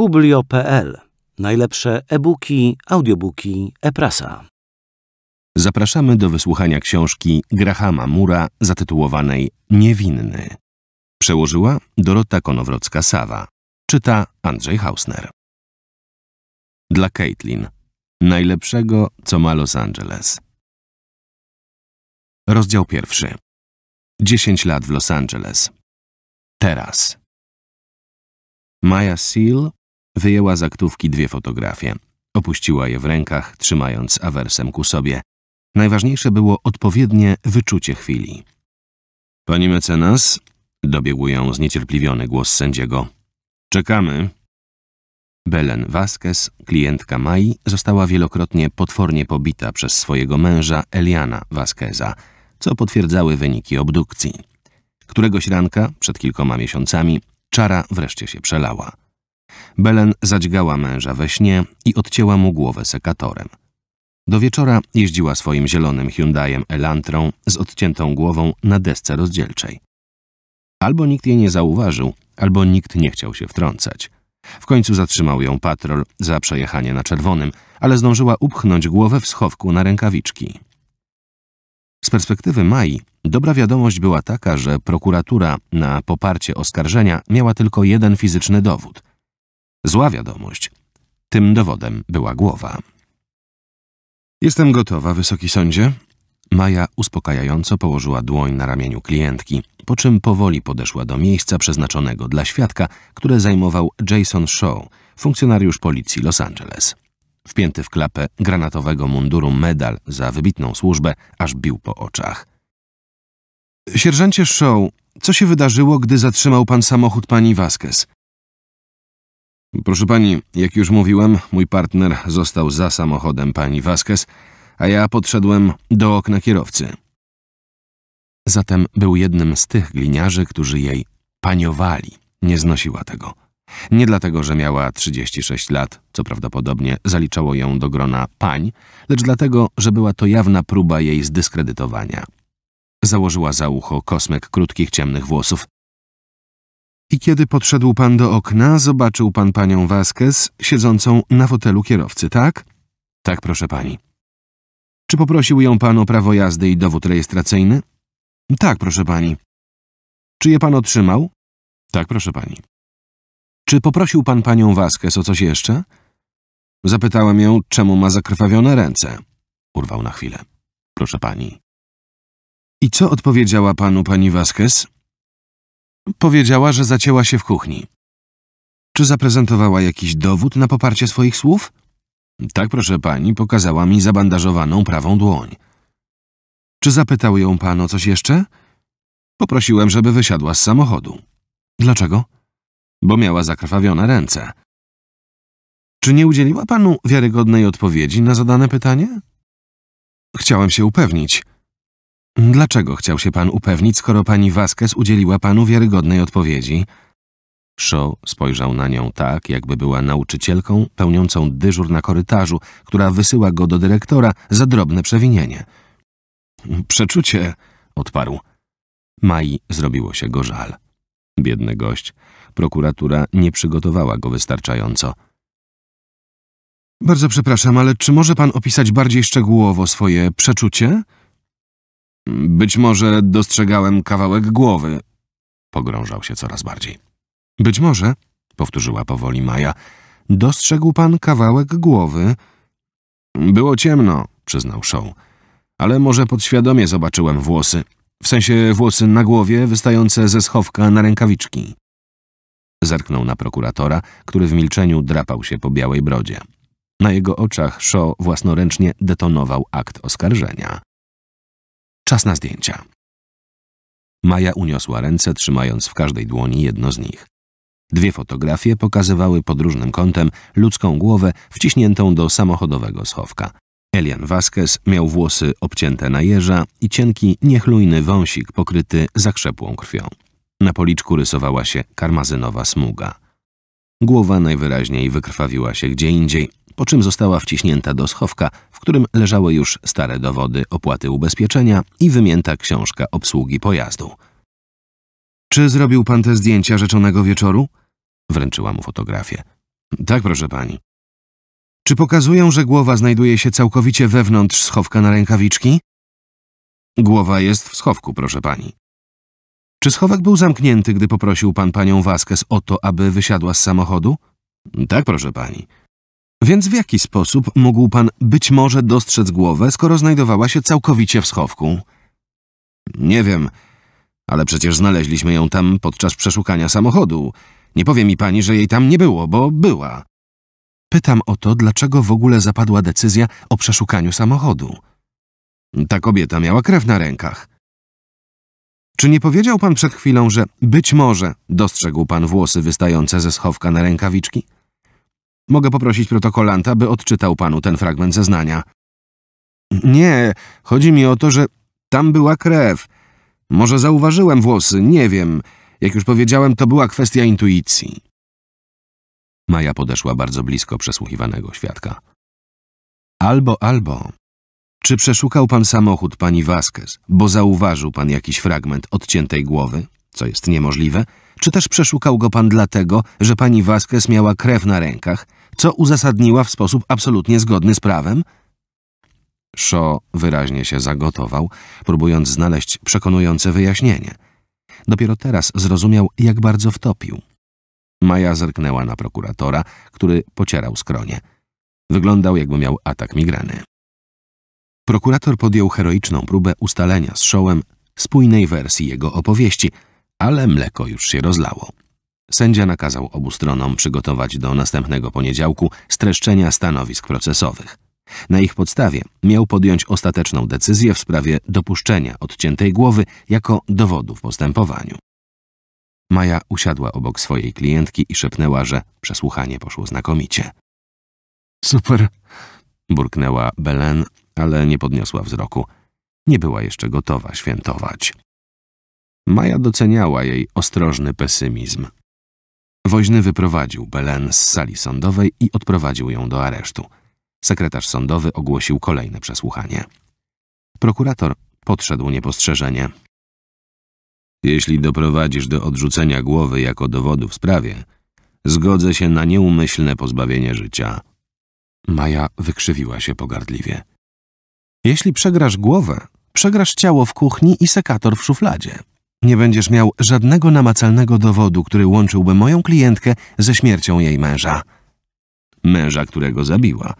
Publio.pl. Najlepsze e-booki, audiobooki, e-prasa. Zapraszamy do wysłuchania książki Grahama Mura zatytułowanej Niewinny. Przełożyła Dorota Konowrocka-Sawa. Czyta Andrzej Hausner. Dla Caitlin. Najlepszego, co ma Los Angeles. Rozdział pierwszy. Dziesięć lat w Los Angeles. Teraz. Maya Seal Wyjęła z aktówki dwie fotografie. Opuściła je w rękach, trzymając awersem ku sobie. Najważniejsze było odpowiednie wyczucie chwili. Pani mecenas, dobiegł ją zniecierpliwiony głos sędziego. Czekamy. Belen Vasquez, klientka Mai, została wielokrotnie potwornie pobita przez swojego męża Eliana Vasqueza, co potwierdzały wyniki obdukcji. Któregoś ranka, przed kilkoma miesiącami, czara wreszcie się przelała. Belen zadźgała męża we śnie i odcięła mu głowę sekatorem. Do wieczora jeździła swoim zielonym Hyundaiem Elantrą z odciętą głową na desce rozdzielczej. Albo nikt jej nie zauważył, albo nikt nie chciał się wtrącać. W końcu zatrzymał ją patrol za przejechanie na czerwonym, ale zdążyła upchnąć głowę w schowku na rękawiczki. Z perspektywy Mai dobra wiadomość była taka, że prokuratura na poparcie oskarżenia miała tylko jeden fizyczny dowód – Zła wiadomość. Tym dowodem była głowa. Jestem gotowa, wysoki sądzie. Maja uspokajająco położyła dłoń na ramieniu klientki, po czym powoli podeszła do miejsca przeznaczonego dla świadka, które zajmował Jason Shaw, funkcjonariusz policji Los Angeles. Wpięty w klapę granatowego munduru medal za wybitną służbę, aż bił po oczach. Sierżancie Shaw, co się wydarzyło, gdy zatrzymał pan samochód pani Vasquez? Proszę pani, jak już mówiłem, mój partner został za samochodem pani Vasquez, a ja podszedłem do okna kierowcy. Zatem był jednym z tych gliniarzy, którzy jej paniowali. Nie znosiła tego. Nie dlatego, że miała 36 lat, co prawdopodobnie zaliczało ją do grona pań, lecz dlatego, że była to jawna próba jej zdyskredytowania. Założyła za ucho kosmek krótkich ciemnych włosów, i kiedy podszedł pan do okna, zobaczył pan panią Vasquez siedzącą na fotelu kierowcy, tak? Tak, proszę pani. Czy poprosił ją pan o prawo jazdy i dowód rejestracyjny? Tak, proszę pani. Czy je pan otrzymał? Tak, proszę pani. Czy poprosił pan panią Vasquez o coś jeszcze? Zapytałem ją, czemu ma zakrwawione ręce. Urwał na chwilę. Proszę pani. I co odpowiedziała panu pani Vasquez? Powiedziała, że zacięła się w kuchni. Czy zaprezentowała jakiś dowód na poparcie swoich słów? Tak, proszę pani, pokazała mi zabandażowaną prawą dłoń. Czy zapytał ją pan o coś jeszcze? Poprosiłem, żeby wysiadła z samochodu. Dlaczego? Bo miała zakrwawione ręce. Czy nie udzieliła panu wiarygodnej odpowiedzi na zadane pytanie? Chciałem się upewnić. Dlaczego chciał się pan upewnić, skoro pani Vasquez udzieliła panu wiarygodnej odpowiedzi? Shaw spojrzał na nią tak, jakby była nauczycielką pełniącą dyżur na korytarzu, która wysyła go do dyrektora za drobne przewinienie. Przeczucie, odparł. Mai zrobiło się go żal. Biedny gość. Prokuratura nie przygotowała go wystarczająco. Bardzo przepraszam, ale czy może pan opisać bardziej szczegółowo swoje przeczucie? Być może dostrzegałem kawałek głowy. Pogrążał się coraz bardziej. Być może, powtórzyła powoli Maja, dostrzegł pan kawałek głowy. Było ciemno, przyznał Shaw. ale może podświadomie zobaczyłem włosy. W sensie włosy na głowie, wystające ze schowka na rękawiczki. Zerknął na prokuratora, który w milczeniu drapał się po białej brodzie. Na jego oczach Shaw własnoręcznie detonował akt oskarżenia. Czas na zdjęcia. Maja uniosła ręce, trzymając w każdej dłoni jedno z nich. Dwie fotografie pokazywały pod różnym kątem ludzką głowę wciśniętą do samochodowego schowka. Elian Vasquez miał włosy obcięte na jeża i cienki, niechlujny wąsik pokryty zakrzepłą krwią. Na policzku rysowała się karmazynowa smuga. Głowa najwyraźniej wykrwawiła się gdzie indziej, po czym została wciśnięta do schowka w którym leżały już stare dowody opłaty ubezpieczenia i wymięta książka obsługi pojazdu. Czy zrobił pan te zdjęcia rzeczonego wieczoru? Wręczyła mu fotografię. Tak, proszę pani. Czy pokazują, że głowa znajduje się całkowicie wewnątrz schowka na rękawiczki? Głowa jest w schowku, proszę pani. Czy schowek był zamknięty, gdy poprosił pan panią Vasquez o to, aby wysiadła z samochodu? Tak, proszę pani. Więc w jaki sposób mógł pan być może dostrzec głowę, skoro znajdowała się całkowicie w schowku? Nie wiem, ale przecież znaleźliśmy ją tam podczas przeszukania samochodu. Nie powie mi pani, że jej tam nie było, bo była. Pytam o to, dlaczego w ogóle zapadła decyzja o przeszukaniu samochodu. Ta kobieta miała krew na rękach. Czy nie powiedział pan przed chwilą, że być może dostrzegł pan włosy wystające ze schowka na rękawiczki? Mogę poprosić protokolanta, by odczytał panu ten fragment zeznania. Nie, chodzi mi o to, że tam była krew. Może zauważyłem włosy, nie wiem. Jak już powiedziałem, to była kwestia intuicji. Maja podeszła bardzo blisko przesłuchiwanego świadka. Albo, albo. Czy przeszukał pan samochód pani Vasquez, bo zauważył pan jakiś fragment odciętej głowy, co jest niemożliwe, czy też przeszukał go pan dlatego, że pani Vasquez miała krew na rękach co uzasadniła w sposób absolutnie zgodny z prawem? Szo wyraźnie się zagotował, próbując znaleźć przekonujące wyjaśnienie. Dopiero teraz zrozumiał, jak bardzo wtopił. Maja zerknęła na prokuratora, który pocierał skronie. Wyglądał, jakby miał atak migreny. Prokurator podjął heroiczną próbę ustalenia z Szołem spójnej wersji jego opowieści, ale mleko już się rozlało. Sędzia nakazał obu stronom przygotować do następnego poniedziałku streszczenia stanowisk procesowych. Na ich podstawie miał podjąć ostateczną decyzję w sprawie dopuszczenia odciętej głowy jako dowodu w postępowaniu. Maja usiadła obok swojej klientki i szepnęła, że przesłuchanie poszło znakomicie. Super, burknęła Belen, ale nie podniosła wzroku. Nie była jeszcze gotowa świętować. Maja doceniała jej ostrożny pesymizm. Woźny wyprowadził Belen z sali sądowej i odprowadził ją do aresztu. Sekretarz sądowy ogłosił kolejne przesłuchanie. Prokurator podszedł niepostrzeżenie. Jeśli doprowadzisz do odrzucenia głowy jako dowodu w sprawie, zgodzę się na nieumyślne pozbawienie życia. Maja wykrzywiła się pogardliwie. Jeśli przegrasz głowę, przegrasz ciało w kuchni i sekator w szufladzie. Nie będziesz miał żadnego namacalnego dowodu, który łączyłby moją klientkę ze śmiercią jej męża. Męża, którego zabiła.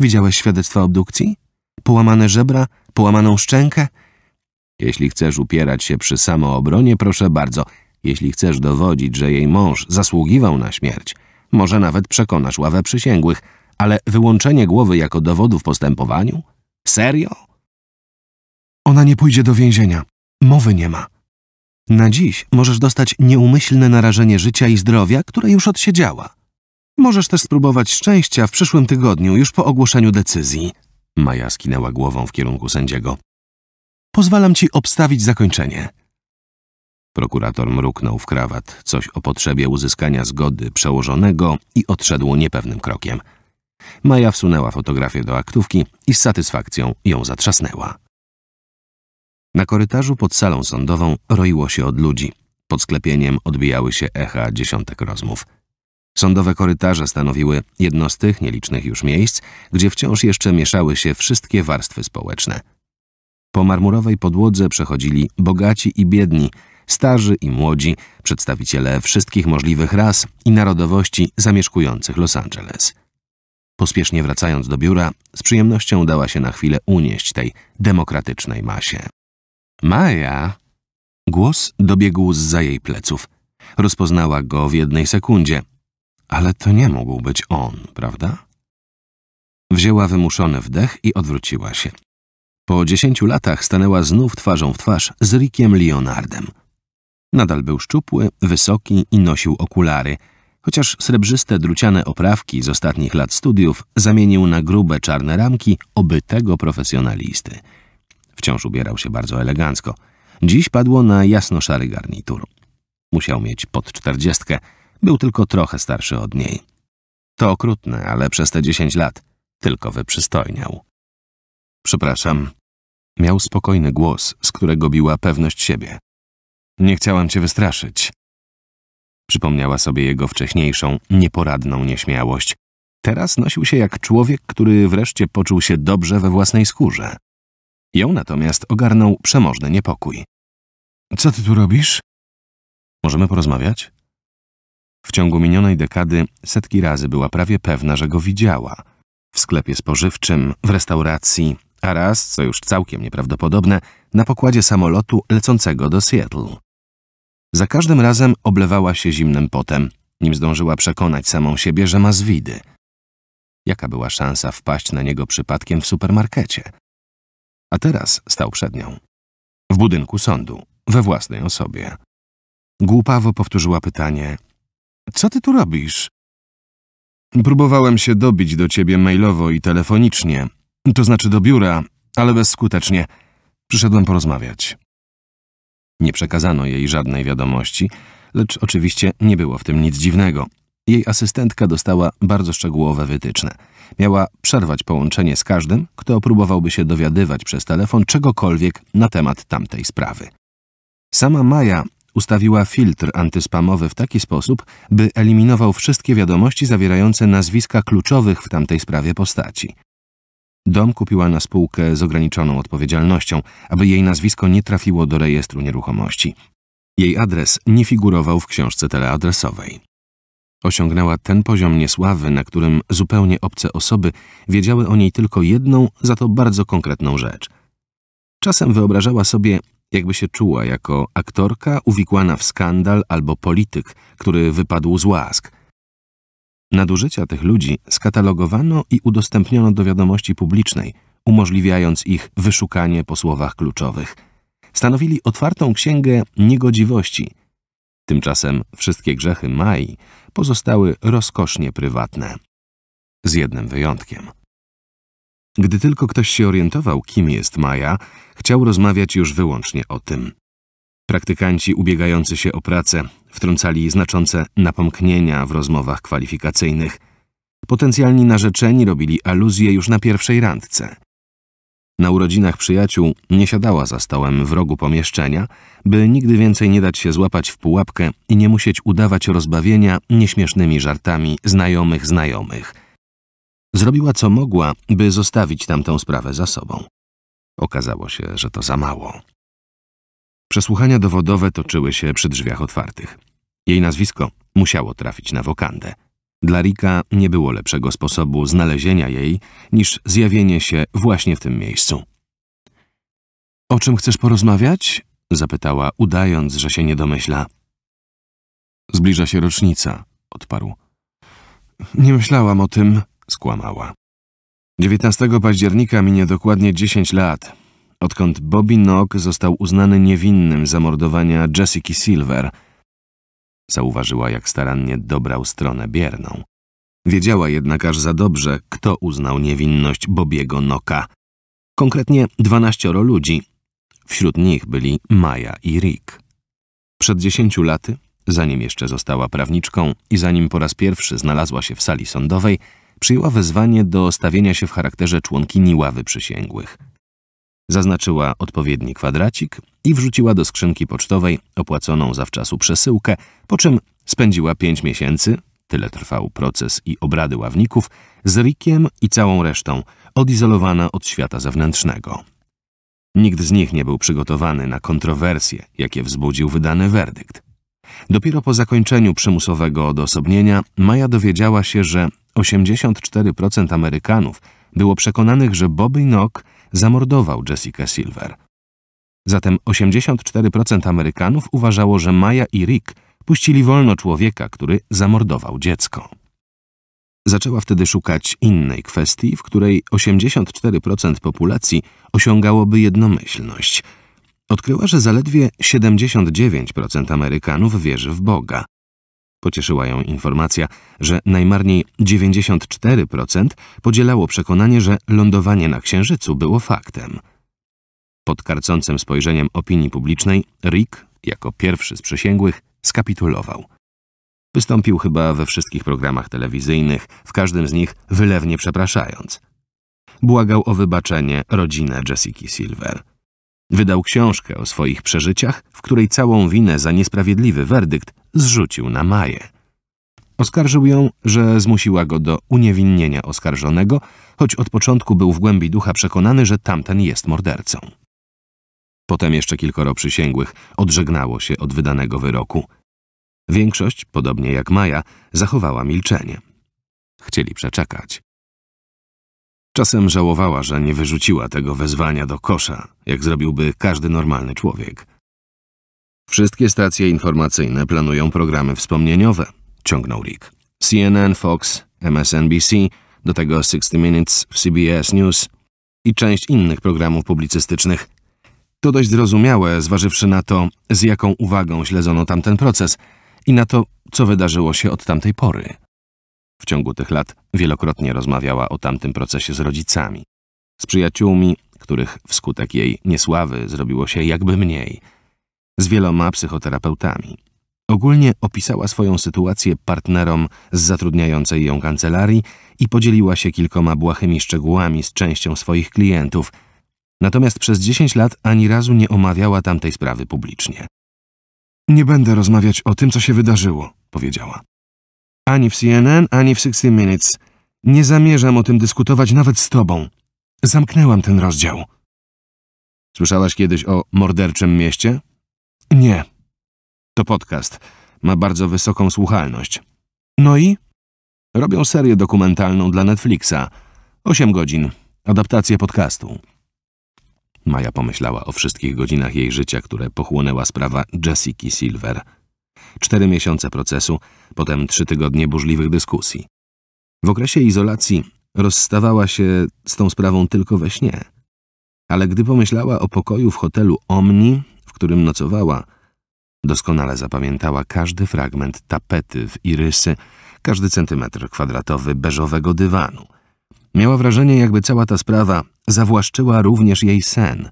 Widziałeś świadectwa obdukcji? Połamane żebra? Połamaną szczękę? Jeśli chcesz upierać się przy samoobronie, proszę bardzo. Jeśli chcesz dowodzić, że jej mąż zasługiwał na śmierć, może nawet przekonasz ławę przysięgłych, ale wyłączenie głowy jako dowodu w postępowaniu? Serio? Ona nie pójdzie do więzienia. Mowy nie ma. Na dziś możesz dostać nieumyślne narażenie życia i zdrowia, które już odsiedziała. Możesz też spróbować szczęścia w przyszłym tygodniu, już po ogłoszeniu decyzji. Maja skinęła głową w kierunku sędziego. Pozwalam ci obstawić zakończenie. Prokurator mruknął w krawat coś o potrzebie uzyskania zgody przełożonego i odszedł niepewnym krokiem. Maja wsunęła fotografię do aktówki i z satysfakcją ją zatrzasnęła. Na korytarzu pod salą sądową roiło się od ludzi. Pod sklepieniem odbijały się echa dziesiątek rozmów. Sądowe korytarze stanowiły jedno z tych nielicznych już miejsc, gdzie wciąż jeszcze mieszały się wszystkie warstwy społeczne. Po marmurowej podłodze przechodzili bogaci i biedni, starzy i młodzi, przedstawiciele wszystkich możliwych ras i narodowości zamieszkujących Los Angeles. Pospiesznie wracając do biura, z przyjemnością udała się na chwilę unieść tej demokratycznej masie. Maja! Głos dobiegł zza jej pleców. Rozpoznała go w jednej sekundzie. Ale to nie mógł być on, prawda? Wzięła wymuszony wdech i odwróciła się. Po dziesięciu latach stanęła znów twarzą w twarz z Rickiem Leonardem. Nadal był szczupły, wysoki i nosił okulary, chociaż srebrzyste druciane oprawki z ostatnich lat studiów zamienił na grube czarne ramki obytego profesjonalisty – Wciąż ubierał się bardzo elegancko. Dziś padło na jasno-szary garnitur. Musiał mieć pod czterdziestkę. Był tylko trochę starszy od niej. To okrutne, ale przez te dziesięć lat tylko wyprzystojniał. Przepraszam. Miał spokojny głos, z którego biła pewność siebie. Nie chciałam cię wystraszyć. Przypomniała sobie jego wcześniejszą, nieporadną nieśmiałość. Teraz nosił się jak człowiek, który wreszcie poczuł się dobrze we własnej skórze. Ją natomiast ogarnął przemożny niepokój. Co ty tu robisz? Możemy porozmawiać? W ciągu minionej dekady setki razy była prawie pewna, że go widziała. W sklepie spożywczym, w restauracji, a raz, co już całkiem nieprawdopodobne, na pokładzie samolotu lecącego do Seattle. Za każdym razem oblewała się zimnym potem, nim zdążyła przekonać samą siebie, że ma zwidy. Jaka była szansa wpaść na niego przypadkiem w supermarkecie? a teraz stał przed nią. W budynku sądu, we własnej osobie. Głupawo powtórzyła pytanie. Co ty tu robisz? Próbowałem się dobić do ciebie mailowo i telefonicznie, to znaczy do biura, ale bezskutecznie. Przyszedłem porozmawiać. Nie przekazano jej żadnej wiadomości, lecz oczywiście nie było w tym nic dziwnego. Jej asystentka dostała bardzo szczegółowe wytyczne – Miała przerwać połączenie z każdym, kto próbowałby się dowiadywać przez telefon czegokolwiek na temat tamtej sprawy. Sama Maja ustawiła filtr antyspamowy w taki sposób, by eliminował wszystkie wiadomości zawierające nazwiska kluczowych w tamtej sprawie postaci. Dom kupiła na spółkę z ograniczoną odpowiedzialnością, aby jej nazwisko nie trafiło do rejestru nieruchomości. Jej adres nie figurował w książce teleadresowej. Osiągnęła ten poziom niesławy, na którym zupełnie obce osoby wiedziały o niej tylko jedną, za to bardzo konkretną rzecz. Czasem wyobrażała sobie, jakby się czuła jako aktorka uwikłana w skandal albo polityk, który wypadł z łask. Nadużycia tych ludzi skatalogowano i udostępniono do wiadomości publicznej, umożliwiając ich wyszukanie po słowach kluczowych. Stanowili otwartą księgę niegodziwości, Tymczasem wszystkie grzechy Mai pozostały rozkosznie prywatne. Z jednym wyjątkiem. Gdy tylko ktoś się orientował, kim jest Maja, chciał rozmawiać już wyłącznie o tym. Praktykanci ubiegający się o pracę wtrącali znaczące napomknienia w rozmowach kwalifikacyjnych. Potencjalni narzeczeni robili aluzje już na pierwszej randce – na urodzinach przyjaciół nie siadała za stołem w rogu pomieszczenia, by nigdy więcej nie dać się złapać w pułapkę i nie musieć udawać rozbawienia nieśmiesznymi żartami znajomych znajomych. Zrobiła co mogła, by zostawić tamtą sprawę za sobą. Okazało się, że to za mało. Przesłuchania dowodowe toczyły się przy drzwiach otwartych. Jej nazwisko musiało trafić na wokandę. Dla Rika nie było lepszego sposobu znalezienia jej niż zjawienie się właśnie w tym miejscu. O czym chcesz porozmawiać? zapytała, udając, że się nie domyśla. Zbliża się rocznica, odparł. Nie myślałam o tym, skłamała. 19 października minie dokładnie 10 lat, odkąd Bobby Nock został uznany niewinnym zamordowania Jessica Silver – Zauważyła, jak starannie dobrał stronę bierną. Wiedziała jednak aż za dobrze, kto uznał niewinność Bobiego Noka. Konkretnie dwanaścioro ludzi. Wśród nich byli Maja i Rick. Przed dziesięciu laty, zanim jeszcze została prawniczką i zanim po raz pierwszy znalazła się w sali sądowej, przyjęła wezwanie do stawienia się w charakterze członkini ławy przysięgłych. Zaznaczyła odpowiedni kwadracik i wrzuciła do skrzynki pocztowej opłaconą zawczasu przesyłkę, po czym spędziła pięć miesięcy, tyle trwał proces i obrady ławników, z Rikiem i całą resztą, odizolowana od świata zewnętrznego. Nikt z nich nie był przygotowany na kontrowersje, jakie wzbudził wydany werdykt. Dopiero po zakończeniu przymusowego odosobnienia Maja dowiedziała się, że 84% Amerykanów było przekonanych, że Bobby Knock zamordował Jessica Silver – Zatem 84% Amerykanów uważało, że Maja i Rick puścili wolno człowieka, który zamordował dziecko. Zaczęła wtedy szukać innej kwestii, w której 84% populacji osiągałoby jednomyślność. Odkryła, że zaledwie 79% Amerykanów wierzy w Boga. Pocieszyła ją informacja, że najmarniej 94% podzielało przekonanie, że lądowanie na Księżycu było faktem. Pod karcącym spojrzeniem opinii publicznej Rick, jako pierwszy z przysięgłych, skapitulował. Wystąpił chyba we wszystkich programach telewizyjnych, w każdym z nich wylewnie przepraszając. Błagał o wybaczenie rodzinę Jessica Silver. Wydał książkę o swoich przeżyciach, w której całą winę za niesprawiedliwy werdykt zrzucił na Maję. Oskarżył ją, że zmusiła go do uniewinnienia oskarżonego, choć od początku był w głębi ducha przekonany, że tamten jest mordercą. Potem jeszcze kilkoro przysięgłych odżegnało się od wydanego wyroku. Większość, podobnie jak Maja, zachowała milczenie. Chcieli przeczekać. Czasem żałowała, że nie wyrzuciła tego wezwania do kosza, jak zrobiłby każdy normalny człowiek. Wszystkie stacje informacyjne planują programy wspomnieniowe, ciągnął Rick. CNN, Fox, MSNBC, do tego 60 Minutes, CBS News i część innych programów publicystycznych. To dość zrozumiałe, zważywszy na to, z jaką uwagą śledzono tamten proces i na to, co wydarzyło się od tamtej pory. W ciągu tych lat wielokrotnie rozmawiała o tamtym procesie z rodzicami, z przyjaciółmi, których wskutek jej niesławy zrobiło się jakby mniej, z wieloma psychoterapeutami. Ogólnie opisała swoją sytuację partnerom z zatrudniającej ją kancelarii i podzieliła się kilkoma błahymi szczegółami z częścią swoich klientów – natomiast przez 10 lat ani razu nie omawiała tamtej sprawy publicznie. Nie będę rozmawiać o tym, co się wydarzyło, powiedziała. Ani w CNN, ani w 60 Minutes. Nie zamierzam o tym dyskutować nawet z tobą. Zamknęłam ten rozdział. Słyszałaś kiedyś o morderczym mieście? Nie. To podcast. Ma bardzo wysoką słuchalność. No i? Robią serię dokumentalną dla Netflixa. 8 godzin. Adaptację podcastu. Maja pomyślała o wszystkich godzinach jej życia, które pochłonęła sprawa Jessica Silver. Cztery miesiące procesu, potem trzy tygodnie burzliwych dyskusji. W okresie izolacji rozstawała się z tą sprawą tylko we śnie. Ale gdy pomyślała o pokoju w hotelu Omni, w którym nocowała, doskonale zapamiętała każdy fragment tapety w irysy, każdy centymetr kwadratowy beżowego dywanu – Miała wrażenie, jakby cała ta sprawa zawłaszczyła również jej sen.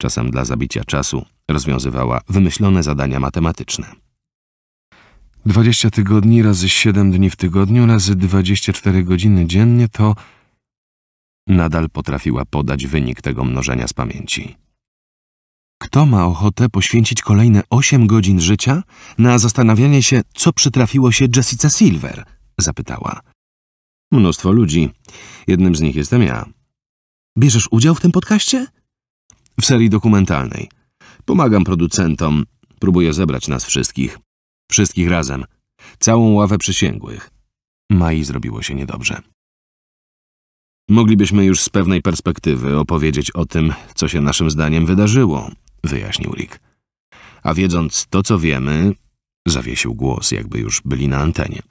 Czasem dla zabicia czasu rozwiązywała wymyślone zadania matematyczne. 20 tygodni razy 7 dni w tygodniu razy 24 godziny dziennie to nadal potrafiła podać wynik tego mnożenia z pamięci. Kto ma ochotę poświęcić kolejne 8 godzin życia na zastanawianie się, co przytrafiło się Jessica Silver? zapytała. Mnóstwo ludzi. Jednym z nich jestem ja. Bierzesz udział w tym podcaście? W serii dokumentalnej. Pomagam producentom. Próbuję zebrać nas wszystkich. Wszystkich razem. Całą ławę przysięgłych. Mai zrobiło się niedobrze. Moglibyśmy już z pewnej perspektywy opowiedzieć o tym, co się naszym zdaniem wydarzyło, wyjaśnił Rick. A wiedząc to, co wiemy, zawiesił głos, jakby już byli na antenie.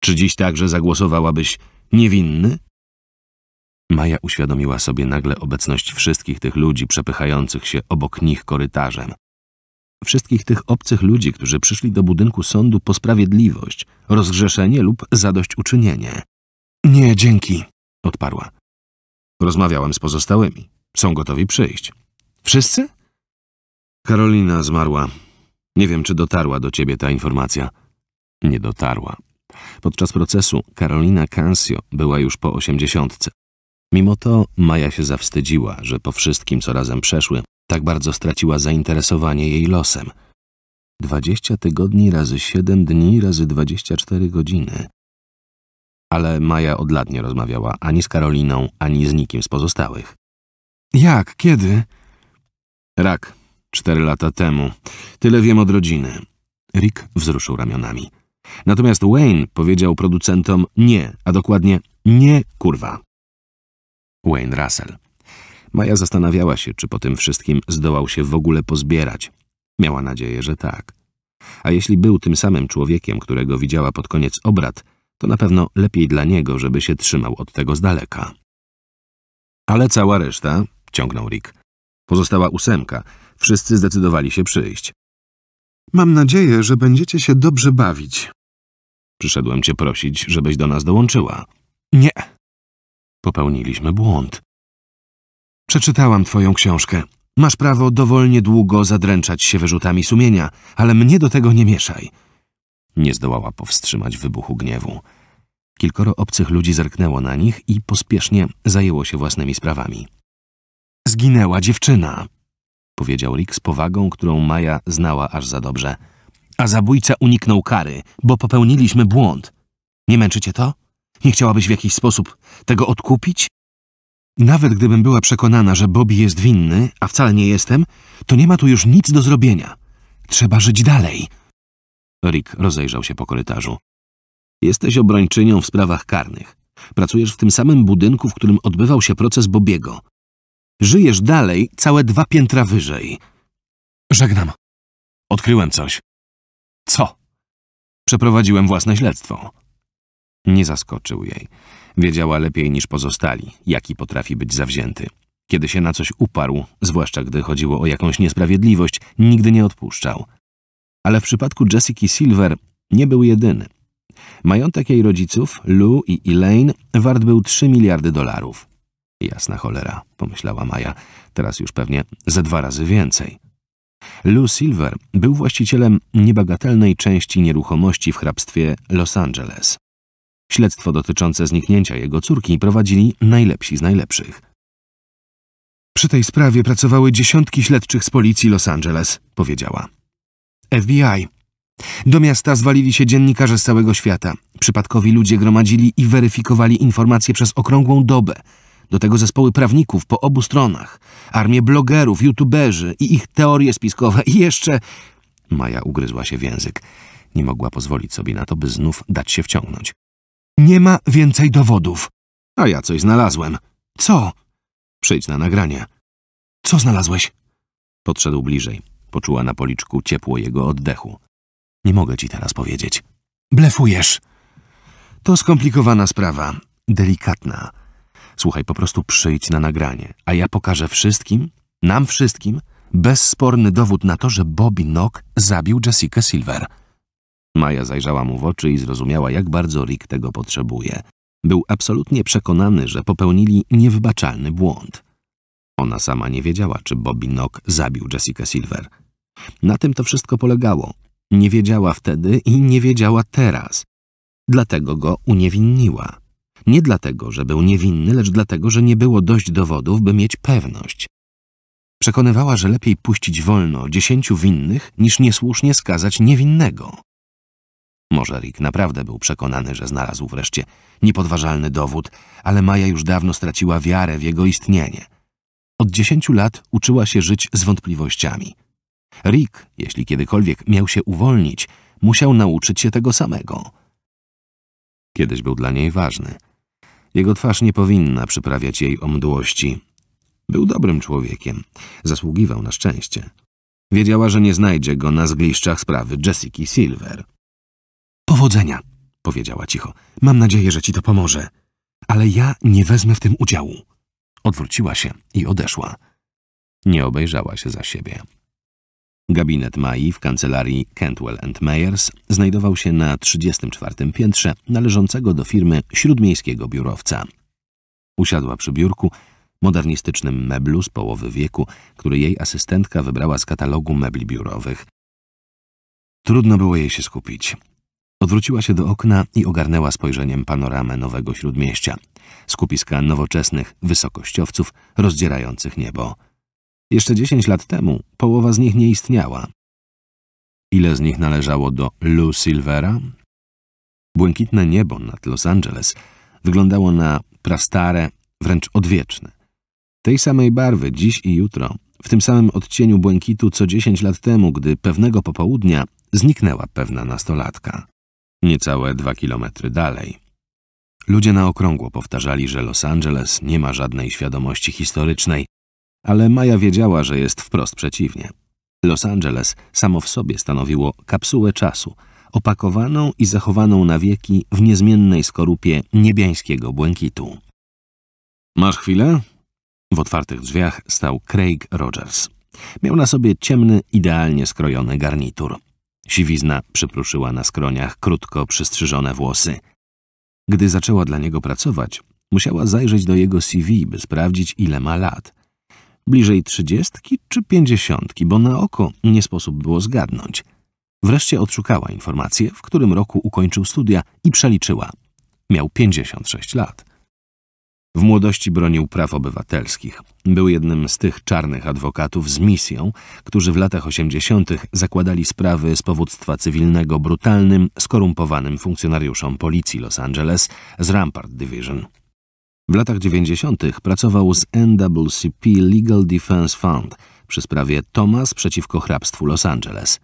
Czy dziś także zagłosowałabyś niewinny? Maja uświadomiła sobie nagle obecność wszystkich tych ludzi przepychających się obok nich korytarzem. Wszystkich tych obcych ludzi, którzy przyszli do budynku sądu po sprawiedliwość, rozgrzeszenie lub zadośćuczynienie. Nie, dzięki, odparła. Rozmawiałam z pozostałymi. Są gotowi przyjść. Wszyscy? Karolina zmarła. Nie wiem, czy dotarła do ciebie ta informacja. Nie dotarła. Podczas procesu Karolina Cansio była już po osiemdziesiątce. Mimo to Maja się zawstydziła, że po wszystkim, co razem przeszły, tak bardzo straciła zainteresowanie jej losem. Dwadzieścia tygodni razy siedem dni razy dwadzieścia cztery godziny. Ale Maja od lat nie rozmawiała ani z Karoliną, ani z nikim z pozostałych. Jak? Kiedy? Rak. Cztery lata temu. Tyle wiem od rodziny. Rick wzruszył ramionami. Natomiast Wayne powiedział producentom nie, a dokładnie nie kurwa. Wayne Russell. Maja zastanawiała się, czy po tym wszystkim zdołał się w ogóle pozbierać. Miała nadzieję, że tak. A jeśli był tym samym człowiekiem, którego widziała pod koniec obrad, to na pewno lepiej dla niego, żeby się trzymał od tego z daleka. Ale cała reszta, ciągnął Rick. Pozostała ósemka. Wszyscy zdecydowali się przyjść. Mam nadzieję, że będziecie się dobrze bawić, Przyszedłem cię prosić, żebyś do nas dołączyła. Nie. Popełniliśmy błąd. Przeczytałam twoją książkę. Masz prawo dowolnie długo zadręczać się wyrzutami sumienia, ale mnie do tego nie mieszaj. Nie zdołała powstrzymać wybuchu gniewu. Kilkoro obcych ludzi zerknęło na nich i pospiesznie zajęło się własnymi sprawami. Zginęła dziewczyna, powiedział Rick z powagą, którą Maja znała aż za dobrze a zabójca uniknął kary, bo popełniliśmy błąd. Nie męczycie to? Nie chciałabyś w jakiś sposób tego odkupić? Nawet gdybym była przekonana, że Bobby jest winny, a wcale nie jestem, to nie ma tu już nic do zrobienia. Trzeba żyć dalej. Rick rozejrzał się po korytarzu. Jesteś obrończynią w sprawach karnych. Pracujesz w tym samym budynku, w którym odbywał się proces Bobiego. Żyjesz dalej, całe dwa piętra wyżej. Żegnam. Odkryłem coś. Co? Przeprowadziłem własne śledztwo. Nie zaskoczył jej. Wiedziała lepiej niż pozostali, jaki potrafi być zawzięty. Kiedy się na coś uparł, zwłaszcza gdy chodziło o jakąś niesprawiedliwość, nigdy nie odpuszczał. Ale w przypadku Jessica Silver nie był jedyny. Majątek jej rodziców, Lou i Elaine, wart był 3 miliardy dolarów. Jasna cholera, pomyślała Maja, teraz już pewnie ze dwa razy więcej. Lou Silver był właścicielem niebagatelnej części nieruchomości w hrabstwie Los Angeles. Śledztwo dotyczące zniknięcia jego córki prowadzili najlepsi z najlepszych. Przy tej sprawie pracowały dziesiątki śledczych z policji Los Angeles, powiedziała. FBI. Do miasta zwalili się dziennikarze z całego świata. Przypadkowi ludzie gromadzili i weryfikowali informacje przez okrągłą dobę – do tego zespoły prawników po obu stronach, armię blogerów, youtuberzy i ich teorie spiskowe i jeszcze... Maja ugryzła się w język. Nie mogła pozwolić sobie na to, by znów dać się wciągnąć. Nie ma więcej dowodów. A ja coś znalazłem. Co? Przyjdź na nagranie. Co znalazłeś? Podszedł bliżej. Poczuła na policzku ciepło jego oddechu. Nie mogę ci teraz powiedzieć. Blefujesz. To skomplikowana sprawa. Delikatna. Słuchaj, po prostu przyjdź na nagranie, a ja pokażę wszystkim, nam wszystkim, bezsporny dowód na to, że Bobby Nock zabił Jessica Silver. Maja zajrzała mu w oczy i zrozumiała, jak bardzo Rick tego potrzebuje. Był absolutnie przekonany, że popełnili niewybaczalny błąd. Ona sama nie wiedziała, czy Bobby Nock zabił Jessica Silver. Na tym to wszystko polegało. Nie wiedziała wtedy i nie wiedziała teraz. Dlatego go uniewinniła. Nie dlatego, że był niewinny, lecz dlatego, że nie było dość dowodów, by mieć pewność. Przekonywała, że lepiej puścić wolno dziesięciu winnych, niż niesłusznie skazać niewinnego. Może Rick naprawdę był przekonany, że znalazł wreszcie niepodważalny dowód, ale Maja już dawno straciła wiarę w jego istnienie. Od dziesięciu lat uczyła się żyć z wątpliwościami. Rick, jeśli kiedykolwiek miał się uwolnić, musiał nauczyć się tego samego. Kiedyś był dla niej ważny – jego twarz nie powinna przyprawiać jej o mdłości. Był dobrym człowiekiem. Zasługiwał na szczęście. Wiedziała, że nie znajdzie go na zgliszczach sprawy Jessica Silver. Powodzenia, powiedziała cicho. Mam nadzieję, że ci to pomoże. Ale ja nie wezmę w tym udziału. Odwróciła się i odeszła. Nie obejrzała się za siebie. Gabinet Mai w kancelarii Cantwell Mayers znajdował się na 34 piętrze należącego do firmy śródmiejskiego biurowca. Usiadła przy biurku, modernistycznym meblu z połowy wieku, który jej asystentka wybrała z katalogu mebli biurowych. Trudno było jej się skupić. Odwróciła się do okna i ogarnęła spojrzeniem panoramę Nowego Śródmieścia, skupiska nowoczesnych wysokościowców rozdzierających niebo. Jeszcze 10 lat temu połowa z nich nie istniała. Ile z nich należało do Lou Silvera? Błękitne niebo nad Los Angeles wyglądało na prastare, wręcz odwieczne. Tej samej barwy dziś i jutro, w tym samym odcieniu błękitu co 10 lat temu, gdy pewnego popołudnia zniknęła pewna nastolatka. Niecałe dwa kilometry dalej. Ludzie na okrągło powtarzali, że Los Angeles nie ma żadnej świadomości historycznej, ale Maja wiedziała, że jest wprost przeciwnie. Los Angeles samo w sobie stanowiło kapsułę czasu, opakowaną i zachowaną na wieki w niezmiennej skorupie niebiańskiego błękitu. Masz chwilę? W otwartych drzwiach stał Craig Rogers. Miał na sobie ciemny, idealnie skrojony garnitur. Siwizna przyprószyła na skroniach krótko przystrzyżone włosy. Gdy zaczęła dla niego pracować, musiała zajrzeć do jego CV, by sprawdzić, ile ma lat bliżej trzydziestki czy pięćdziesiątki, bo na oko nie sposób było zgadnąć. Wreszcie odszukała informację, w którym roku ukończył studia i przeliczyła. Miał 56 lat. W młodości bronił praw obywatelskich. Był jednym z tych czarnych adwokatów z misją, którzy w latach 80. zakładali sprawy z powództwa cywilnego brutalnym, skorumpowanym funkcjonariuszom policji Los Angeles z Rampart Division. W latach 90. pracował z NWCP Legal Defense Fund przy sprawie Thomas przeciwko hrabstwu Los Angeles.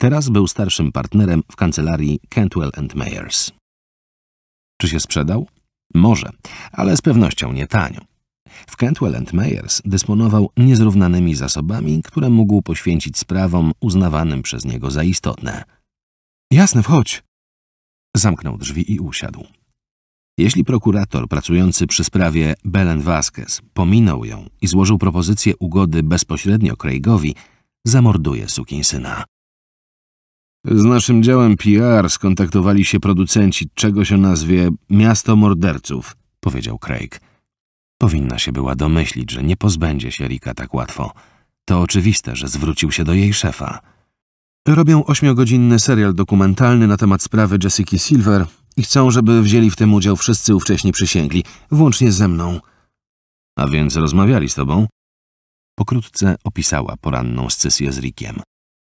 Teraz był starszym partnerem w kancelarii Cantwell Mayers. Czy się sprzedał? Może, ale z pewnością nie tanio. W Cantwell Mayers dysponował niezrównanymi zasobami, które mógł poświęcić sprawom uznawanym przez niego za istotne. Jasne, wchodź! Zamknął drzwi i usiadł. Jeśli prokurator pracujący przy sprawie Belen Vasquez pominął ją i złożył propozycję ugody bezpośrednio Craigowi, zamorduje sukinsyna. Z naszym działem PR skontaktowali się producenci czegoś o nazwie Miasto Morderców, powiedział Craig. Powinna się była domyślić, że nie pozbędzie się Rika tak łatwo. To oczywiste, że zwrócił się do jej szefa. Robią ośmiogodzinny serial dokumentalny na temat sprawy Jessica Silver i chcą, żeby wzięli w tym udział wszyscy ówcześni przysięgli, włącznie ze mną. A więc rozmawiali z tobą? Pokrótce opisała poranną scysję z Rickiem.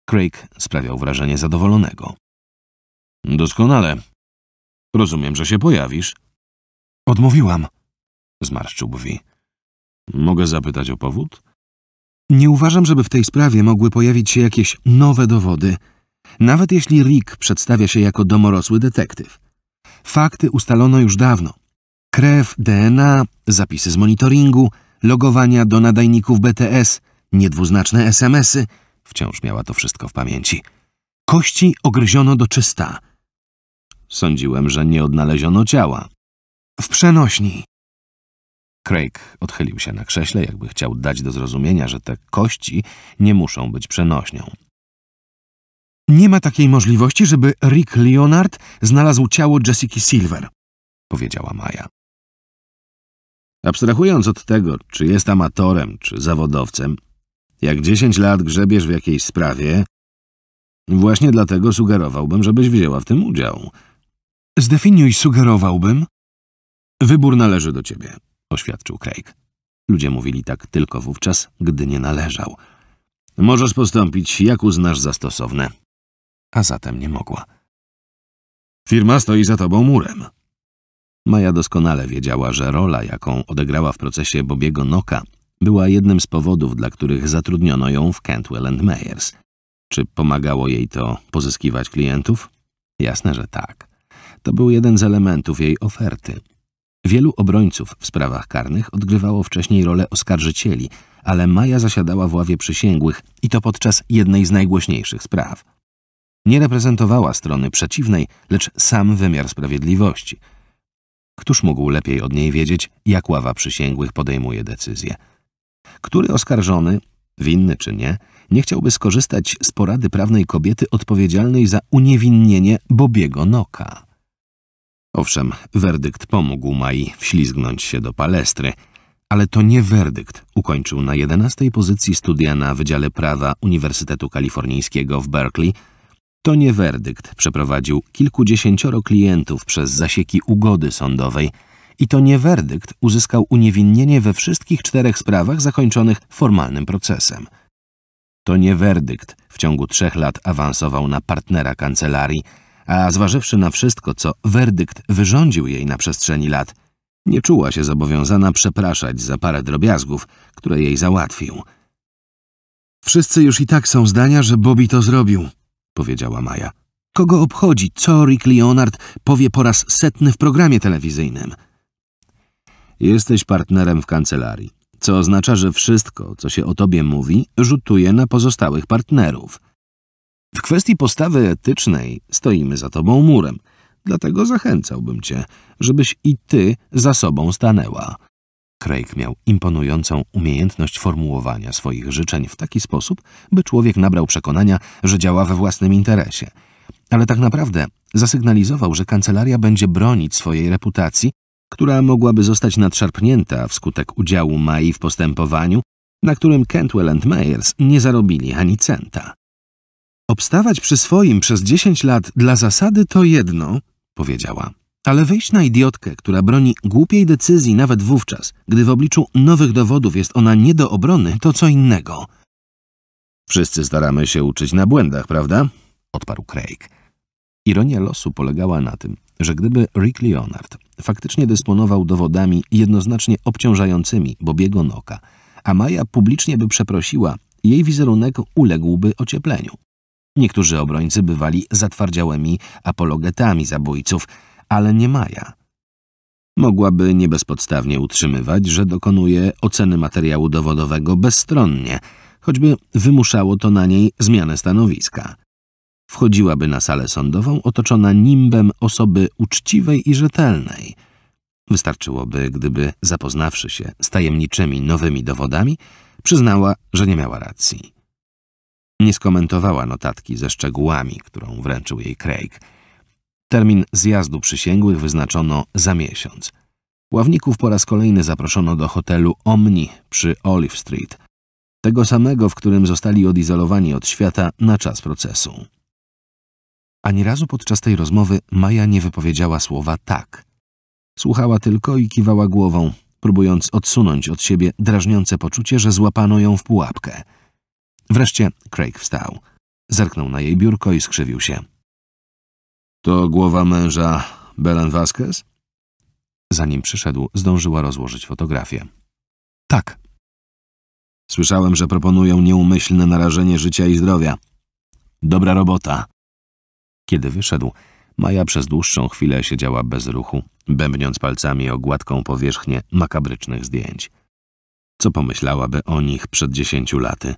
Craig sprawiał wrażenie zadowolonego. Doskonale. Rozumiem, że się pojawisz. Odmówiłam, zmarszczył brwi. Mogę zapytać o powód? Nie uważam, żeby w tej sprawie mogły pojawić się jakieś nowe dowody, nawet jeśli Rick przedstawia się jako domorosły detektyw. Fakty ustalono już dawno. Krew, DNA, zapisy z monitoringu, logowania do nadajników BTS, niedwuznaczne SMS-y, wciąż miała to wszystko w pamięci. Kości ogryziono do czysta. Sądziłem, że nie odnaleziono ciała. W przenośni, Craig odchylił się na krześle, jakby chciał dać do zrozumienia, że te kości nie muszą być przenośnią. Nie ma takiej możliwości, żeby Rick Leonard znalazł ciało Jessica Silver, powiedziała Maja. Abstrahując od tego, czy jest amatorem, czy zawodowcem, jak 10 lat grzebiesz w jakiejś sprawie, właśnie dlatego sugerowałbym, żebyś wzięła w tym udział. Zdefiniuj sugerowałbym. Wybór należy do ciebie oświadczył Craig. Ludzie mówili tak tylko wówczas, gdy nie należał. Możesz postąpić, jak uznasz za stosowne. A zatem nie mogła. Firma stoi za tobą murem. Maja doskonale wiedziała, że rola, jaką odegrała w procesie Bobiego Noka, była jednym z powodów, dla których zatrudniono ją w Cantwell Meyers. Czy pomagało jej to pozyskiwać klientów? Jasne, że tak. To był jeden z elementów jej oferty. Wielu obrońców w sprawach karnych odgrywało wcześniej rolę oskarżycieli, ale Maja zasiadała w ławie przysięgłych i to podczas jednej z najgłośniejszych spraw. Nie reprezentowała strony przeciwnej, lecz sam wymiar sprawiedliwości. Któż mógł lepiej od niej wiedzieć, jak ława przysięgłych podejmuje decyzję? Który oskarżony, winny czy nie, nie chciałby skorzystać z porady prawnej kobiety odpowiedzialnej za uniewinnienie Bobiego Noka? Owszem, werdykt pomógł Mai wślizgnąć się do palestry, ale to nie werdykt ukończył na 11 pozycji studia na Wydziale Prawa Uniwersytetu Kalifornijskiego w Berkeley. To nie werdykt przeprowadził kilkudziesięcioro klientów przez zasieki ugody sądowej i to nie werdykt uzyskał uniewinnienie we wszystkich czterech sprawach zakończonych formalnym procesem. To nie werdykt w ciągu trzech lat awansował na partnera kancelarii, a zważywszy na wszystko, co werdykt wyrządził jej na przestrzeni lat, nie czuła się zobowiązana przepraszać za parę drobiazgów, które jej załatwił. Wszyscy już i tak są zdania, że Bobby to zrobił, powiedziała Maja. Kogo obchodzi, co Rick Leonard powie po raz setny w programie telewizyjnym? Jesteś partnerem w kancelarii, co oznacza, że wszystko, co się o tobie mówi, rzutuje na pozostałych partnerów – w kwestii postawy etycznej stoimy za tobą murem, dlatego zachęcałbym cię, żebyś i ty za sobą stanęła. Craig miał imponującą umiejętność formułowania swoich życzeń w taki sposób, by człowiek nabrał przekonania, że działa we własnym interesie. Ale tak naprawdę zasygnalizował, że kancelaria będzie bronić swojej reputacji, która mogłaby zostać nadszarpnięta wskutek udziału Mai w postępowaniu, na którym Cantwell and Mayers nie zarobili ani centa. Obstawać przy swoim przez dziesięć lat dla zasady to jedno, powiedziała. Ale wejść na idiotkę, która broni głupiej decyzji nawet wówczas, gdy w obliczu nowych dowodów jest ona nie do obrony, to co innego. Wszyscy staramy się uczyć na błędach, prawda? Odparł Craig. Ironia losu polegała na tym, że gdyby Rick Leonard faktycznie dysponował dowodami jednoznacznie obciążającymi Bobiego Noka, a Maja publicznie by przeprosiła, jej wizerunek uległby ociepleniu. Niektórzy obrońcy bywali zatwardziałymi apologetami zabójców, ale nie Maja. Mogłaby niebezpodstawnie utrzymywać, że dokonuje oceny materiału dowodowego bezstronnie, choćby wymuszało to na niej zmianę stanowiska. Wchodziłaby na salę sądową otoczona nimbem osoby uczciwej i rzetelnej. Wystarczyłoby, gdyby zapoznawszy się z tajemniczymi nowymi dowodami, przyznała, że nie miała racji. Nie skomentowała notatki ze szczegółami, którą wręczył jej Craig. Termin zjazdu przysięgłych wyznaczono za miesiąc. Ławników po raz kolejny zaproszono do hotelu Omni przy Olive Street, tego samego, w którym zostali odizolowani od świata na czas procesu. Ani razu podczas tej rozmowy Maja nie wypowiedziała słowa tak. Słuchała tylko i kiwała głową, próbując odsunąć od siebie drażniące poczucie, że złapano ją w pułapkę – Wreszcie Craig wstał. Zerknął na jej biurko i skrzywił się. To głowa męża Belen Vasquez? Zanim przyszedł, zdążyła rozłożyć fotografię. Tak. Słyszałem, że proponują nieumyślne narażenie życia i zdrowia. Dobra robota. Kiedy wyszedł, Maja przez dłuższą chwilę siedziała bez ruchu, bębniąc palcami o gładką powierzchnię makabrycznych zdjęć. Co pomyślałaby o nich przed dziesięciu laty?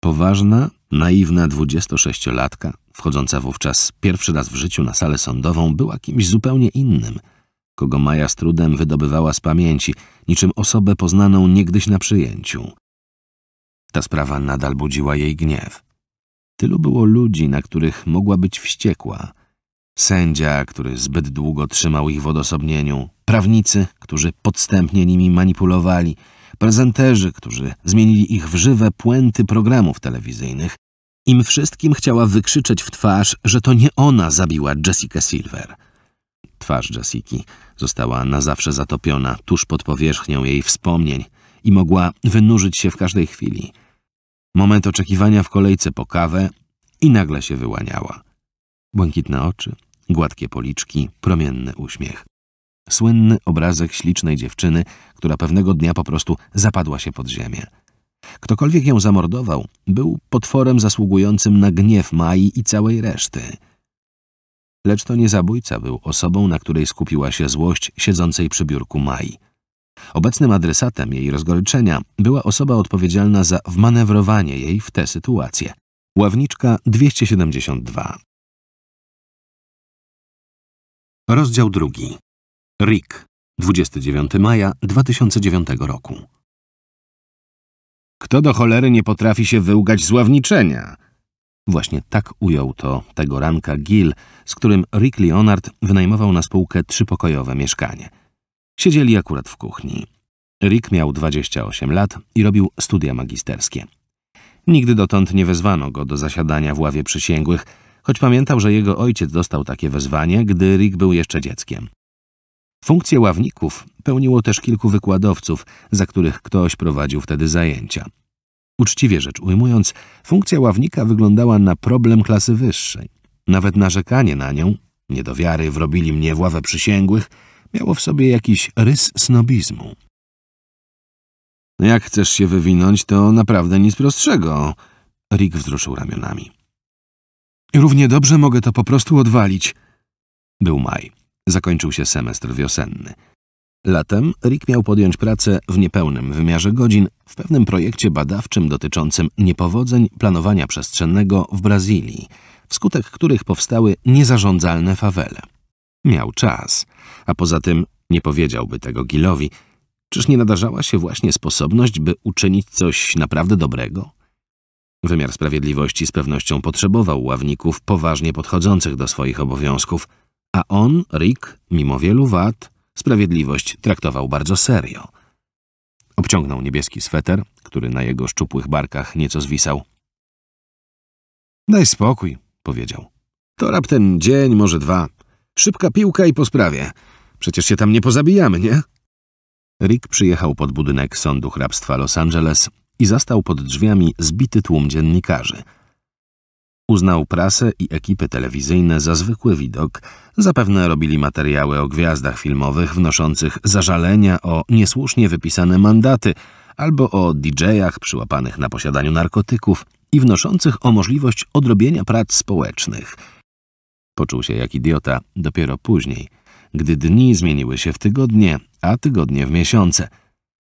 Poważna, naiwna 26-latka, wchodząca wówczas pierwszy raz w życiu na salę sądową, była kimś zupełnie innym, kogo Maja z trudem wydobywała z pamięci, niczym osobę poznaną niegdyś na przyjęciu. Ta sprawa nadal budziła jej gniew. Tylu było ludzi, na których mogła być wściekła. Sędzia, który zbyt długo trzymał ich w odosobnieniu, prawnicy, którzy podstępnie nimi manipulowali – prezenterzy, którzy zmienili ich w żywe puenty programów telewizyjnych. Im wszystkim chciała wykrzyczeć w twarz, że to nie ona zabiła Jessica Silver. Twarz Jessiki została na zawsze zatopiona tuż pod powierzchnią jej wspomnień i mogła wynurzyć się w każdej chwili. Moment oczekiwania w kolejce po kawę i nagle się wyłaniała. Błękitne oczy, gładkie policzki, promienny uśmiech. Słynny obrazek ślicznej dziewczyny, która pewnego dnia po prostu zapadła się pod ziemię. Ktokolwiek ją zamordował, był potworem zasługującym na gniew Mai i całej reszty. Lecz to nie zabójca był osobą, na której skupiła się złość siedzącej przy biurku Mai. Obecnym adresatem jej rozgoryczenia była osoba odpowiedzialna za wmanewrowanie jej w tę sytuację. Ławniczka 272. Rozdział drugi. Rick, 29 maja 2009 roku. Kto do cholery nie potrafi się wyłgać z ławniczenia? Właśnie tak ujął to tego ranka Gil, z którym Rick Leonard wynajmował na spółkę trzypokojowe mieszkanie. Siedzieli akurat w kuchni. Rick miał 28 lat i robił studia magisterskie. Nigdy dotąd nie wezwano go do zasiadania w ławie przysięgłych, choć pamiętał, że jego ojciec dostał takie wezwanie, gdy Rick był jeszcze dzieckiem. Funkcję ławników pełniło też kilku wykładowców, za których ktoś prowadził wtedy zajęcia. Uczciwie rzecz ujmując, funkcja ławnika wyglądała na problem klasy wyższej. Nawet narzekanie na nią, niedowiary wrobili mnie w ławę przysięgłych, miało w sobie jakiś rys snobizmu. Jak chcesz się wywinąć, to naprawdę nic prostszego. Rick wzruszył ramionami. Równie dobrze mogę to po prostu odwalić. Był maj zakończył się semestr wiosenny. Latem Rick miał podjąć pracę w niepełnym wymiarze godzin w pewnym projekcie badawczym dotyczącym niepowodzeń planowania przestrzennego w Brazylii, wskutek których powstały niezarządzalne fawele. Miał czas, a poza tym nie powiedziałby tego Gilowi. Czyż nie nadarzała się właśnie sposobność, by uczynić coś naprawdę dobrego? Wymiar sprawiedliwości z pewnością potrzebował ławników poważnie podchodzących do swoich obowiązków – a on, Rick, mimo wielu wad, sprawiedliwość traktował bardzo serio. Obciągnął niebieski sweter, który na jego szczupłych barkach nieco zwisał. Daj spokój, powiedział. To raptem dzień, może dwa. Szybka piłka i po sprawie. Przecież się tam nie pozabijamy, nie? Rick przyjechał pod budynek Sądu Hrabstwa Los Angeles i zastał pod drzwiami zbity tłum dziennikarzy – Uznał prasę i ekipy telewizyjne za zwykły widok. Zapewne robili materiały o gwiazdach filmowych wnoszących zażalenia o niesłusznie wypisane mandaty albo o DJ-ach przyłapanych na posiadaniu narkotyków i wnoszących o możliwość odrobienia prac społecznych. Poczuł się jak idiota dopiero później, gdy dni zmieniły się w tygodnie, a tygodnie w miesiące –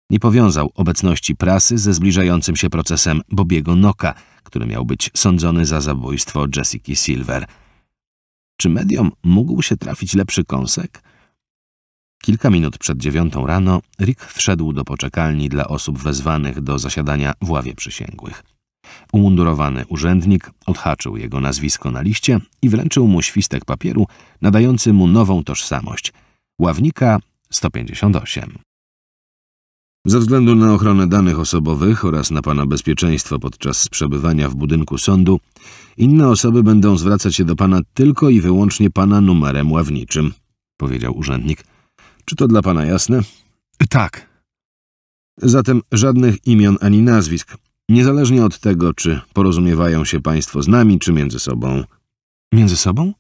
nie powiązał obecności prasy ze zbliżającym się procesem Bobiego Noka, który miał być sądzony za zabójstwo Jessica Silver. Czy mediom mógł się trafić lepszy kąsek? Kilka minut przed dziewiątą rano Rick wszedł do poczekalni dla osób wezwanych do zasiadania w ławie przysięgłych. Umundurowany urzędnik odhaczył jego nazwisko na liście i wręczył mu świstek papieru nadający mu nową tożsamość – ławnika 158. Ze względu na ochronę danych osobowych oraz na Pana bezpieczeństwo podczas przebywania w budynku sądu, inne osoby będą zwracać się do Pana tylko i wyłącznie Pana numerem ławniczym, powiedział urzędnik. Czy to dla Pana jasne? Tak. Zatem żadnych imion ani nazwisk, niezależnie od tego, czy porozumiewają się Państwo z nami, czy między sobą. Między sobą?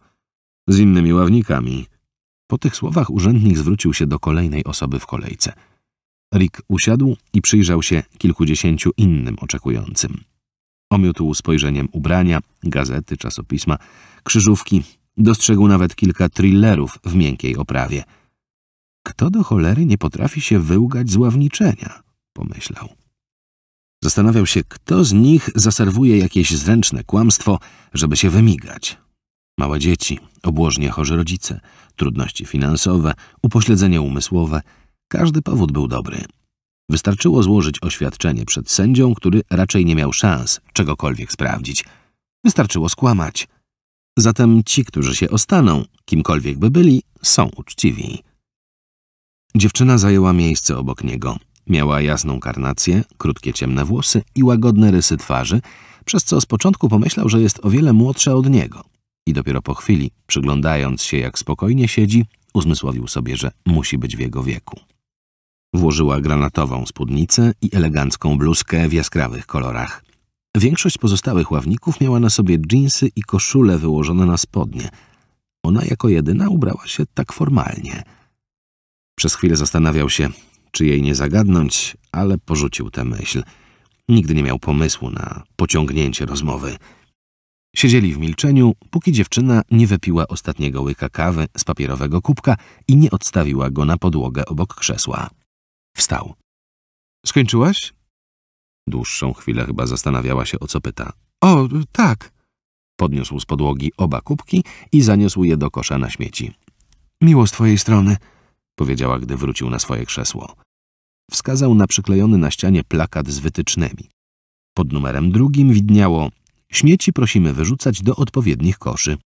Z innymi ławnikami. Po tych słowach urzędnik zwrócił się do kolejnej osoby w kolejce – Rick usiadł i przyjrzał się kilkudziesięciu innym oczekującym. Omiótł spojrzeniem ubrania, gazety, czasopisma, krzyżówki. Dostrzegł nawet kilka thrillerów w miękkiej oprawie. Kto do cholery nie potrafi się wyłgać z ławniczenia? Pomyślał. Zastanawiał się, kto z nich zaserwuje jakieś zręczne kłamstwo, żeby się wymigać. Małe dzieci, obłożnie chorzy rodzice, trudności finansowe, upośledzenie umysłowe – każdy powód był dobry. Wystarczyło złożyć oświadczenie przed sędzią, który raczej nie miał szans czegokolwiek sprawdzić. Wystarczyło skłamać. Zatem ci, którzy się ostaną, kimkolwiek by byli, są uczciwi. Dziewczyna zajęła miejsce obok niego. Miała jasną karnację, krótkie ciemne włosy i łagodne rysy twarzy, przez co z początku pomyślał, że jest o wiele młodsza od niego. I dopiero po chwili, przyglądając się jak spokojnie siedzi, uzmysłowił sobie, że musi być w jego wieku. Włożyła granatową spódnicę i elegancką bluzkę w jaskrawych kolorach. Większość pozostałych ławników miała na sobie dżinsy i koszule wyłożone na spodnie. Ona jako jedyna ubrała się tak formalnie. Przez chwilę zastanawiał się, czy jej nie zagadnąć, ale porzucił tę myśl. Nigdy nie miał pomysłu na pociągnięcie rozmowy. Siedzieli w milczeniu, póki dziewczyna nie wypiła ostatniego łyka kawy z papierowego kubka i nie odstawiła go na podłogę obok krzesła. Wstał. Skończyłaś? Dłuższą chwilę chyba zastanawiała się, o co pyta. O, tak. Podniósł z podłogi oba kubki i zaniósł je do kosza na śmieci. Miło z twojej strony, powiedziała, gdy wrócił na swoje krzesło. Wskazał na przyklejony na ścianie plakat z wytycznymi. Pod numerem drugim widniało Śmieci prosimy wyrzucać do odpowiednich koszy.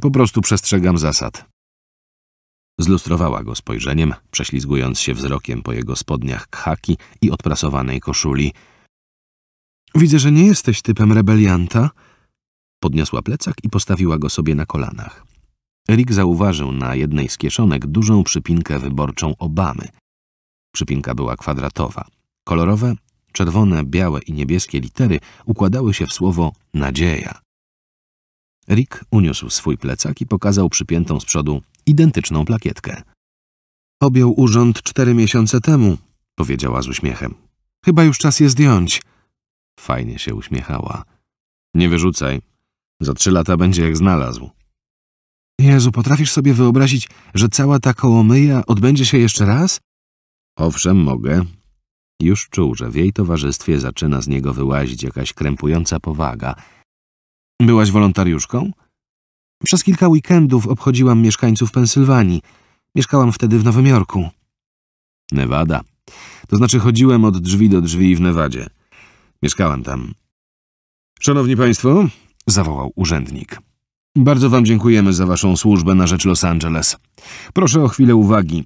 Po prostu przestrzegam zasad, Zlustrowała go spojrzeniem, prześlizgując się wzrokiem po jego spodniach khaki i odprasowanej koszuli. Widzę, że nie jesteś typem rebelianta. Podniosła plecak i postawiła go sobie na kolanach. Rick zauważył na jednej z kieszonek dużą przypinkę wyborczą Obamy. Przypinka była kwadratowa. Kolorowe, czerwone, białe i niebieskie litery układały się w słowo nadzieja. Rick uniósł swój plecak i pokazał przypiętą z przodu identyczną plakietkę. Objął urząd cztery miesiące temu, powiedziała z uśmiechem. Chyba już czas je zdjąć. Fajnie się uśmiechała. Nie wyrzucaj. Za trzy lata będzie jak znalazł. Jezu, potrafisz sobie wyobrazić, że cała ta kołomyja odbędzie się jeszcze raz? Owszem, mogę. Już czuł, że w jej towarzystwie zaczyna z niego wyłazić jakaś krępująca powaga. Byłaś wolontariuszką? Przez kilka weekendów obchodziłam mieszkańców Pensylwanii. Mieszkałam wtedy w Nowym Jorku. Nevada. To znaczy chodziłem od drzwi do drzwi w Nevadzie. Mieszkałam tam. Szanowni Państwo, zawołał urzędnik. Bardzo Wam dziękujemy za Waszą służbę na rzecz Los Angeles. Proszę o chwilę uwagi.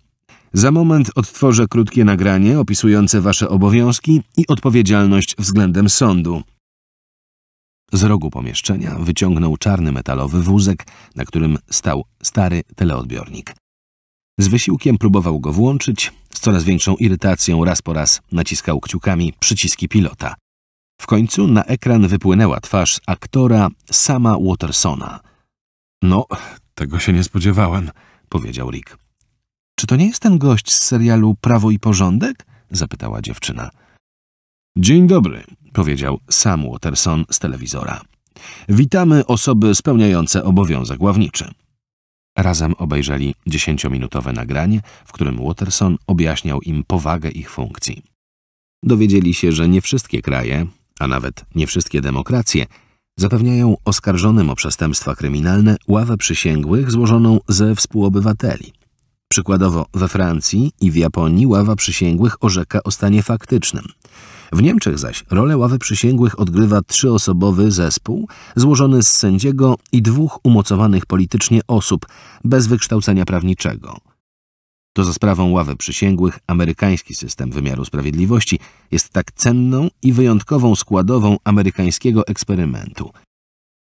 Za moment odtworzę krótkie nagranie opisujące Wasze obowiązki i odpowiedzialność względem sądu. Z rogu pomieszczenia wyciągnął czarny metalowy wózek, na którym stał stary teleodbiornik. Z wysiłkiem próbował go włączyć, z coraz większą irytacją raz po raz naciskał kciukami przyciski pilota. W końcu na ekran wypłynęła twarz aktora sama Watersona. No, tego się nie spodziewałem, powiedział Rick. Czy to nie jest ten gość z serialu Prawo i Porządek? zapytała dziewczyna. Dzień dobry, powiedział sam Watterson z telewizora. Witamy osoby spełniające obowiązek ławniczy. Razem obejrzeli dziesięciominutowe nagranie, w którym Watterson objaśniał im powagę ich funkcji. Dowiedzieli się, że nie wszystkie kraje, a nawet nie wszystkie demokracje, zapewniają oskarżonym o przestępstwa kryminalne ławę przysięgłych złożoną ze współobywateli. Przykładowo we Francji i w Japonii ława przysięgłych orzeka o stanie faktycznym – w Niemczech zaś rolę ławy przysięgłych odgrywa trzyosobowy zespół złożony z sędziego i dwóch umocowanych politycznie osób bez wykształcenia prawniczego. To za sprawą ławy przysięgłych amerykański system wymiaru sprawiedliwości jest tak cenną i wyjątkową składową amerykańskiego eksperymentu.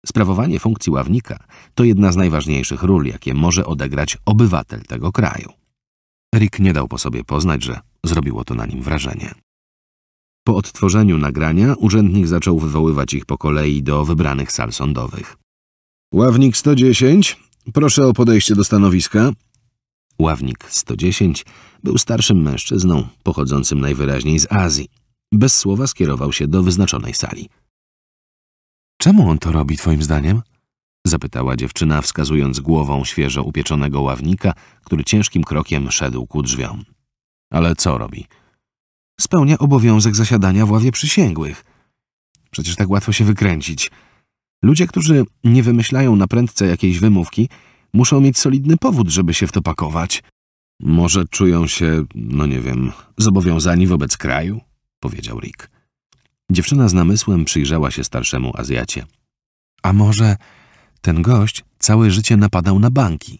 Sprawowanie funkcji ławnika to jedna z najważniejszych ról, jakie może odegrać obywatel tego kraju. Rick nie dał po sobie poznać, że zrobiło to na nim wrażenie. Po odtworzeniu nagrania urzędnik zaczął wywoływać ich po kolei do wybranych sal sądowych. Ławnik 110, proszę o podejście do stanowiska. Ławnik 110 był starszym mężczyzną, pochodzącym najwyraźniej z Azji. Bez słowa skierował się do wyznaczonej sali. Czemu on to robi, twoim zdaniem? Zapytała dziewczyna, wskazując głową świeżo upieczonego ławnika, który ciężkim krokiem szedł ku drzwiom. Ale co robi? spełnia obowiązek zasiadania w ławie przysięgłych. Przecież tak łatwo się wykręcić. Ludzie, którzy nie wymyślają na prędce jakiejś wymówki, muszą mieć solidny powód, żeby się w to pakować. Może czują się, no nie wiem, zobowiązani wobec kraju? Powiedział Rick. Dziewczyna z namysłem przyjrzała się starszemu Azjacie. A może ten gość całe życie napadał na banki?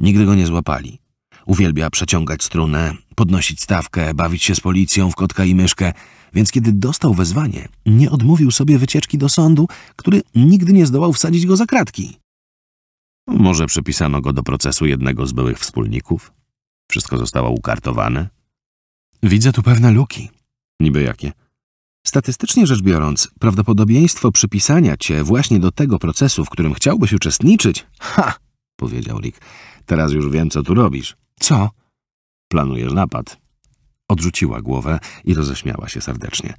Nigdy go nie złapali. Uwielbia przeciągać strunę, podnosić stawkę, bawić się z policją w kotka i myszkę, więc kiedy dostał wezwanie, nie odmówił sobie wycieczki do sądu, który nigdy nie zdołał wsadzić go za kratki. Może przypisano go do procesu jednego z byłych wspólników? Wszystko zostało ukartowane? Widzę tu pewne luki. Niby jakie? Statystycznie rzecz biorąc, prawdopodobieństwo przypisania cię właśnie do tego procesu, w którym chciałbyś uczestniczyć... Ha! powiedział Rick. Teraz już wiem, co tu robisz. Co? Planujesz napad. Odrzuciła głowę i roześmiała się serdecznie.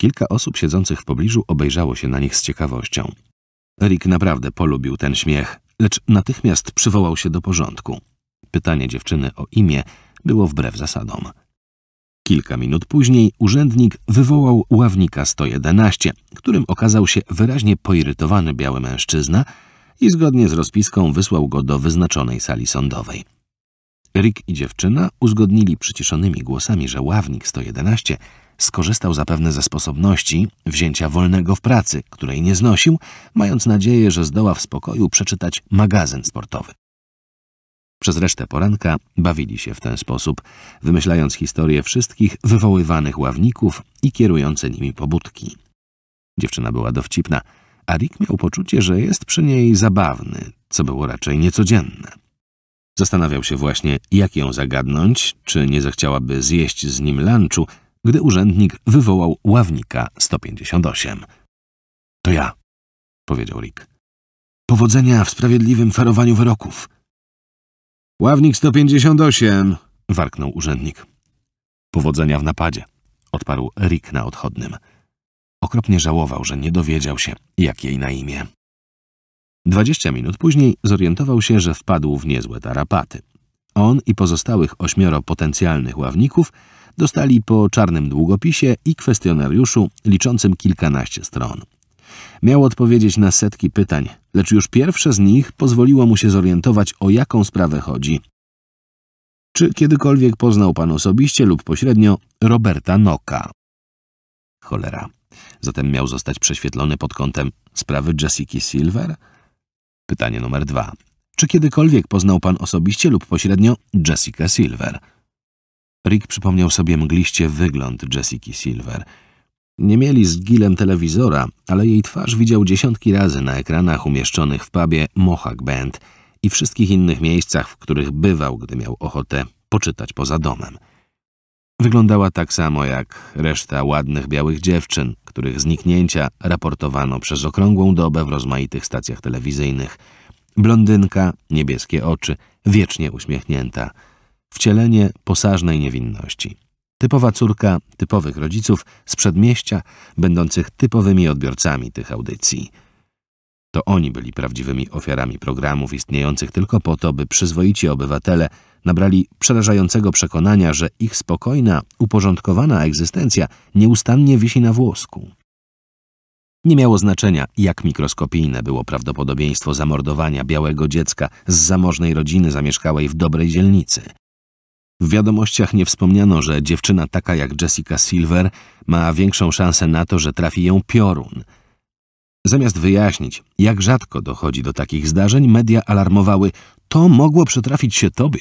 Kilka osób siedzących w pobliżu obejrzało się na nich z ciekawością. Rick naprawdę polubił ten śmiech, lecz natychmiast przywołał się do porządku. Pytanie dziewczyny o imię było wbrew zasadom. Kilka minut później urzędnik wywołał ławnika 111, którym okazał się wyraźnie poirytowany biały mężczyzna i zgodnie z rozpiską wysłał go do wyznaczonej sali sądowej. Rick i dziewczyna uzgodnili przyciszonymi głosami, że ławnik 111 skorzystał zapewne ze sposobności wzięcia wolnego w pracy, której nie znosił, mając nadzieję, że zdoła w spokoju przeczytać magazyn sportowy. Przez resztę poranka bawili się w ten sposób, wymyślając historię wszystkich wywoływanych ławników i kierujące nimi pobudki. Dziewczyna była dowcipna, a Rick miał poczucie, że jest przy niej zabawny, co było raczej niecodzienne. Zastanawiał się właśnie, jak ją zagadnąć, czy nie zechciałaby zjeść z nim lunchu, gdy urzędnik wywołał ławnika 158. To ja, powiedział Rick. Powodzenia w sprawiedliwym farowaniu wyroków. Ławnik 158, warknął urzędnik. Powodzenia w napadzie, odparł Rick na odchodnym. Okropnie żałował, że nie dowiedział się, jak jej na imię. Dwadzieścia minut później zorientował się, że wpadł w niezłe tarapaty. On i pozostałych ośmioro potencjalnych ławników dostali po czarnym długopisie i kwestionariuszu liczącym kilkanaście stron. Miał odpowiedzieć na setki pytań, lecz już pierwsze z nich pozwoliło mu się zorientować, o jaką sprawę chodzi. Czy kiedykolwiek poznał pan osobiście lub pośrednio Roberta Noka? Cholera. Zatem miał zostać prześwietlony pod kątem sprawy Jessica Silver – Pytanie numer dwa. Czy kiedykolwiek poznał pan osobiście lub pośrednio Jessica Silver? Rick przypomniał sobie mgliście wygląd Jessica Silver. Nie mieli z Gilem telewizora, ale jej twarz widział dziesiątki razy na ekranach umieszczonych w pubie Mohawk Band i wszystkich innych miejscach, w których bywał, gdy miał ochotę poczytać poza domem. Wyglądała tak samo jak reszta ładnych białych dziewczyn, których zniknięcia raportowano przez okrągłą dobę w rozmaitych stacjach telewizyjnych. Blondynka, niebieskie oczy, wiecznie uśmiechnięta. Wcielenie posażnej niewinności. Typowa córka typowych rodziców z przedmieścia, będących typowymi odbiorcami tych audycji. To oni byli prawdziwymi ofiarami programów istniejących tylko po to, by przyzwoici obywatele nabrali przerażającego przekonania, że ich spokojna, uporządkowana egzystencja nieustannie wisi na włosku. Nie miało znaczenia, jak mikroskopijne było prawdopodobieństwo zamordowania białego dziecka z zamożnej rodziny zamieszkałej w dobrej dzielnicy. W wiadomościach nie wspomniano, że dziewczyna taka jak Jessica Silver ma większą szansę na to, że trafi ją piorun. Zamiast wyjaśnić, jak rzadko dochodzi do takich zdarzeń, media alarmowały: To mogło przytrafić się tobie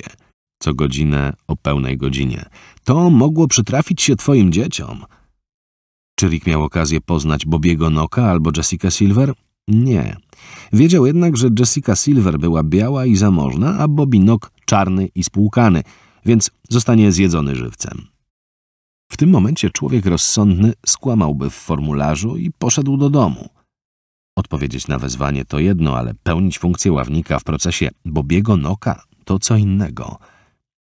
co godzinę o pełnej godzinie. To mogło przytrafić się twoim dzieciom. Czy Rick miał okazję poznać Bobiego Noka albo Jessica Silver? Nie. Wiedział jednak, że Jessica Silver była biała i zamożna, a Bobby Nok czarny i spłukany, więc zostanie zjedzony żywcem. W tym momencie człowiek rozsądny skłamałby w formularzu i poszedł do domu. Odpowiedzieć na wezwanie to jedno, ale pełnić funkcję ławnika w procesie Bobiego Noka to co innego –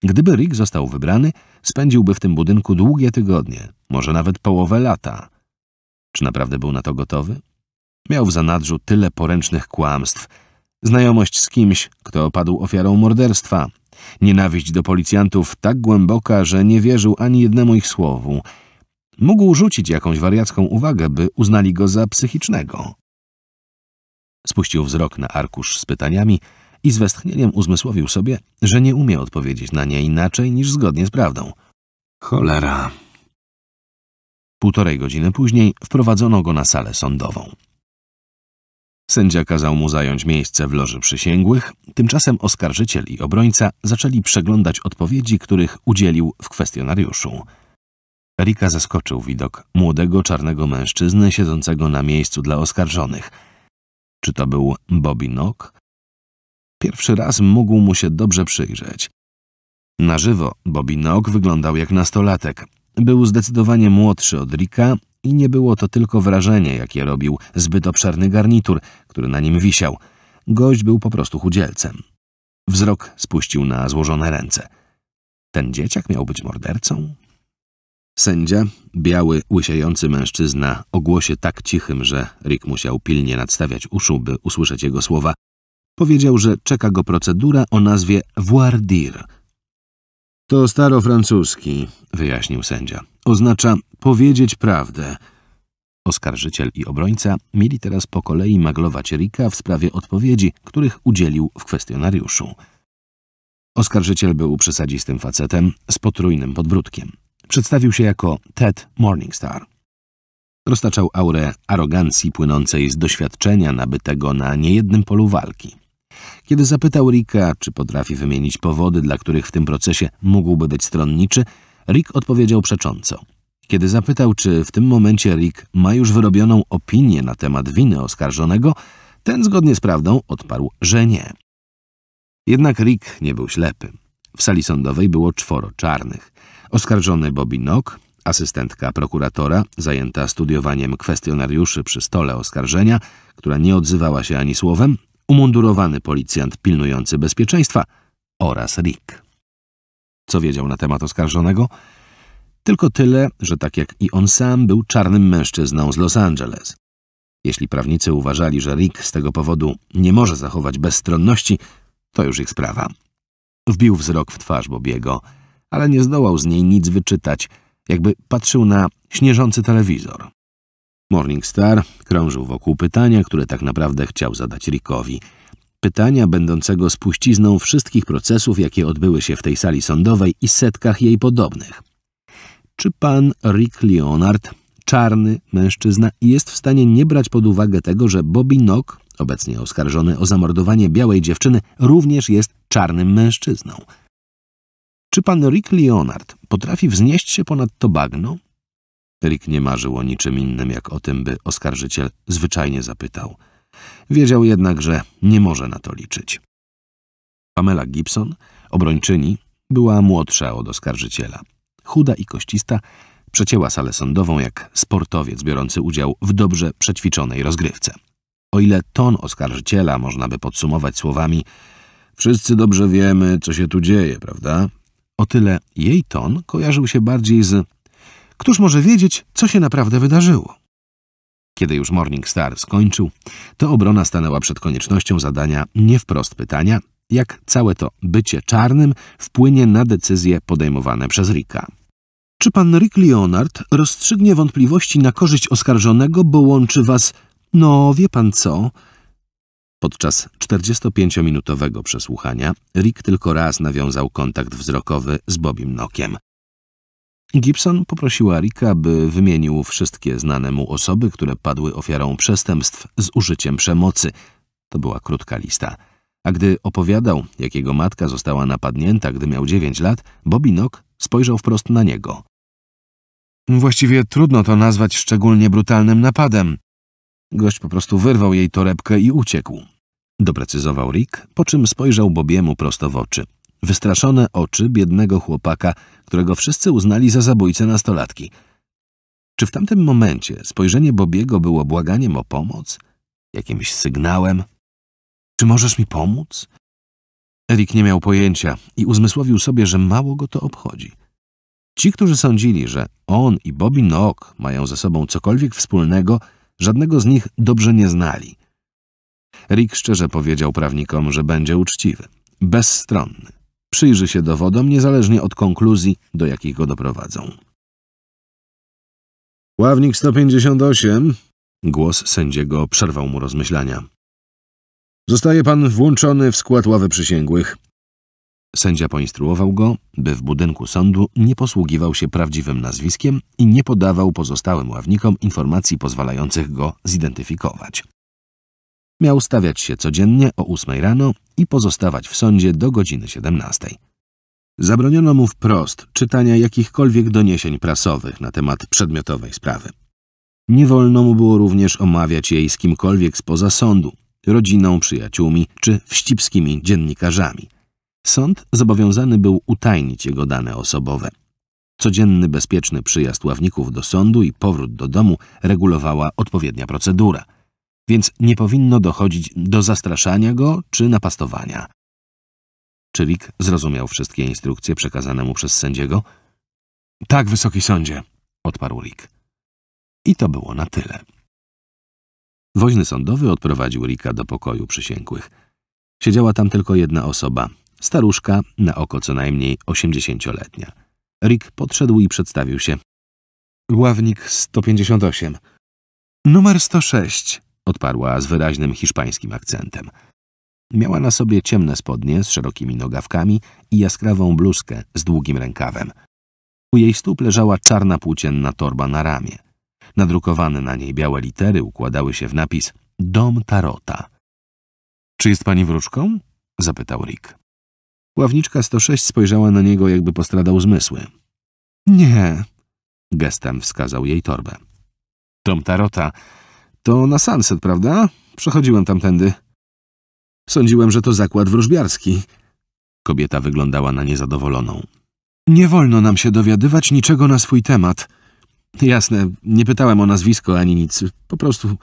Gdyby Rick został wybrany, spędziłby w tym budynku długie tygodnie, może nawet połowę lata. Czy naprawdę był na to gotowy? Miał w zanadrzu tyle poręcznych kłamstw. Znajomość z kimś, kto padł ofiarą morderstwa. Nienawiść do policjantów tak głęboka, że nie wierzył ani jednemu ich słowu. Mógł rzucić jakąś wariacką uwagę, by uznali go za psychicznego. Spuścił wzrok na arkusz z pytaniami, i z westchnieniem uzmysłowił sobie, że nie umie odpowiedzieć na nie inaczej niż zgodnie z prawdą. Cholera. Półtorej godziny później wprowadzono go na salę sądową. Sędzia kazał mu zająć miejsce w loży przysięgłych, tymczasem oskarżyciel i obrońca zaczęli przeglądać odpowiedzi, których udzielił w kwestionariuszu. Rika zaskoczył widok młodego czarnego mężczyzny siedzącego na miejscu dla oskarżonych. Czy to był Bobby Nock, Pierwszy raz mógł mu się dobrze przyjrzeć. Na żywo Bobby Nock wyglądał jak nastolatek. Był zdecydowanie młodszy od Rika i nie było to tylko wrażenie, jakie robił zbyt obszerny garnitur, który na nim wisiał. Gość był po prostu chudzielcem. Wzrok spuścił na złożone ręce. Ten dzieciak miał być mordercą? Sędzia, biały, łysiejący mężczyzna o głosie tak cichym, że Rick musiał pilnie nadstawiać uszu, by usłyszeć jego słowa, Powiedział, że czeka go procedura o nazwie voir dire. To starofrancuski, wyjaśnił sędzia. Oznacza powiedzieć prawdę. Oskarżyciel i obrońca mieli teraz po kolei maglować Rika w sprawie odpowiedzi, których udzielił w kwestionariuszu. Oskarżyciel był przesadzistym facetem z potrójnym podbródkiem. Przedstawił się jako Ted Morningstar. Roztaczał aurę arogancji płynącej z doświadczenia nabytego na niejednym polu walki. Kiedy zapytał Ricka, czy potrafi wymienić powody, dla których w tym procesie mógłby być stronniczy, Rick odpowiedział przecząco. Kiedy zapytał, czy w tym momencie Rick ma już wyrobioną opinię na temat winy oskarżonego, ten zgodnie z prawdą odparł, że nie. Jednak Rick nie był ślepy. W sali sądowej było czworo czarnych. Oskarżony Bobby Nock, asystentka prokuratora, zajęta studiowaniem kwestionariuszy przy stole oskarżenia, która nie odzywała się ani słowem, umundurowany policjant pilnujący bezpieczeństwa oraz Rick. Co wiedział na temat oskarżonego? Tylko tyle, że tak jak i on sam był czarnym mężczyzną z Los Angeles. Jeśli prawnicy uważali, że Rick z tego powodu nie może zachować bezstronności, to już ich sprawa. Wbił wzrok w twarz Bobiego, ale nie zdołał z niej nic wyczytać, jakby patrzył na śnieżący telewizor. Morningstar krążył wokół pytania, które tak naprawdę chciał zadać Rickowi. Pytania będącego spuścizną wszystkich procesów, jakie odbyły się w tej sali sądowej i setkach jej podobnych. Czy pan Rick Leonard, czarny mężczyzna, jest w stanie nie brać pod uwagę tego, że Bobby Nock, obecnie oskarżony o zamordowanie białej dziewczyny, również jest czarnym mężczyzną? Czy pan Rick Leonard potrafi wznieść się ponad to bagno? Rick nie marzył o niczym innym, jak o tym, by oskarżyciel zwyczajnie zapytał. Wiedział jednak, że nie może na to liczyć. Pamela Gibson, obrończyni, była młodsza od oskarżyciela. Chuda i koścista, przecięła salę sądową jak sportowiec biorący udział w dobrze przećwiczonej rozgrywce. O ile ton oskarżyciela można by podsumować słowami Wszyscy dobrze wiemy, co się tu dzieje, prawda? O tyle jej ton kojarzył się bardziej z Któż może wiedzieć, co się naprawdę wydarzyło? Kiedy już Morning Star skończył, to obrona stanęła przed koniecznością zadania nie wprost pytania, jak całe to bycie czarnym wpłynie na decyzje podejmowane przez Ricka. Czy pan Rick Leonard rozstrzygnie wątpliwości na korzyść oskarżonego, bo łączy was, no wie pan co? Podczas 45-minutowego przesłuchania Rick tylko raz nawiązał kontakt wzrokowy z Bobim Nokiem. Gibson poprosiła Ricka, by wymienił wszystkie znane mu osoby, które padły ofiarą przestępstw z użyciem przemocy. To była krótka lista. A gdy opowiadał, jak jego matka została napadnięta, gdy miał 9 lat, Bobby Nock spojrzał wprost na niego. Właściwie trudno to nazwać szczególnie brutalnym napadem. Gość po prostu wyrwał jej torebkę i uciekł. Doprecyzował Rick, po czym spojrzał Bobiemu prosto w oczy. Wystraszone oczy biednego chłopaka którego wszyscy uznali za zabójcę nastolatki. Czy w tamtym momencie spojrzenie Bobiego było błaganiem o pomoc? Jakimś sygnałem? Czy możesz mi pomóc? Erik nie miał pojęcia i uzmysłowił sobie, że mało go to obchodzi. Ci, którzy sądzili, że on i Bobby Nock mają ze sobą cokolwiek wspólnego, żadnego z nich dobrze nie znali. Rick szczerze powiedział prawnikom, że będzie uczciwy, bezstronny przyjrzy się dowodom niezależnie od konkluzji, do jakich go doprowadzą. Ławnik 158, głos sędziego przerwał mu rozmyślania. Zostaje pan włączony w skład ławy przysięgłych. Sędzia poinstruował go, by w budynku sądu nie posługiwał się prawdziwym nazwiskiem i nie podawał pozostałym ławnikom informacji pozwalających go zidentyfikować. Miał stawiać się codziennie o ósmej rano i pozostawać w sądzie do godziny 17. Zabroniono mu wprost czytania jakichkolwiek doniesień prasowych na temat przedmiotowej sprawy. Nie wolno mu było również omawiać jej z kimkolwiek spoza sądu, rodziną, przyjaciółmi czy wścibskimi dziennikarzami. Sąd zobowiązany był utajnić jego dane osobowe. Codzienny bezpieczny przyjazd ławników do sądu i powrót do domu regulowała odpowiednia procedura – więc nie powinno dochodzić do zastraszania go czy napastowania. Czywik zrozumiał wszystkie instrukcje przekazane mu przez sędziego. Tak, wysoki sądzie, odparł Rick. I to było na tyle. Woźny sądowy odprowadził Rika do pokoju przysięgłych. Siedziała tam tylko jedna osoba, staruszka, na oko co najmniej osiemdziesięcioletnia. Rick podszedł i przedstawił się. Ławnik 158. Numer 106 odparła z wyraźnym hiszpańskim akcentem. Miała na sobie ciemne spodnie z szerokimi nogawkami i jaskrawą bluzkę z długim rękawem. U jej stóp leżała czarna płócienna torba na ramię. Nadrukowane na niej białe litery układały się w napis Dom Tarota. Czy jest pani wróżką? zapytał Rick. Ławniczka 106 spojrzała na niego, jakby postradał zmysły. Nie, gestem wskazał jej torbę. Dom Tarota to na Sunset, prawda? Przechodziłem tamtędy. Sądziłem, że to zakład wróżbiarski. Kobieta wyglądała na niezadowoloną. Nie wolno nam się dowiadywać niczego na swój temat. Jasne, nie pytałem o nazwisko ani nic. Po prostu...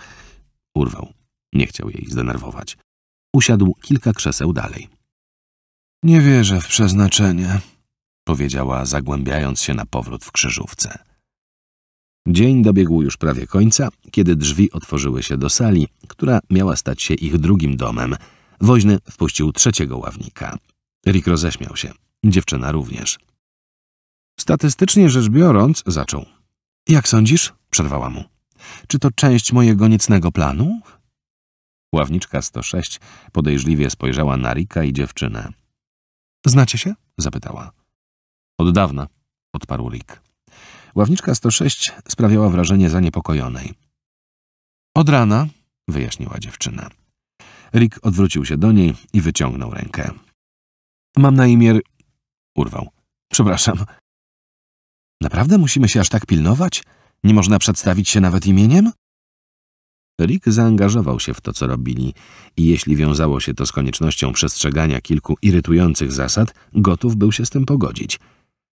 Urwał. Nie chciał jej zdenerwować. Usiadł kilka krzeseł dalej. Nie wierzę w przeznaczenie, powiedziała, zagłębiając się na powrót w krzyżówce. Dzień dobiegł już prawie końca, kiedy drzwi otworzyły się do sali, która miała stać się ich drugim domem. Woźny wpuścił trzeciego ławnika. Rick roześmiał się. Dziewczyna również. Statystycznie rzecz biorąc, zaczął. Jak sądzisz? Przerwała mu. Czy to część mojego niecnego planu? Ławniczka 106 podejrzliwie spojrzała na Rika i dziewczynę. Znacie się? zapytała. Od dawna, odparł Rick. Ławniczka 106 sprawiała wrażenie zaniepokojonej. Od rana, wyjaśniła dziewczyna. Rick odwrócił się do niej i wyciągnął rękę. Mam na imię... Urwał. Przepraszam. Naprawdę musimy się aż tak pilnować? Nie można przedstawić się nawet imieniem? Rick zaangażował się w to, co robili i jeśli wiązało się to z koniecznością przestrzegania kilku irytujących zasad, gotów był się z tym pogodzić –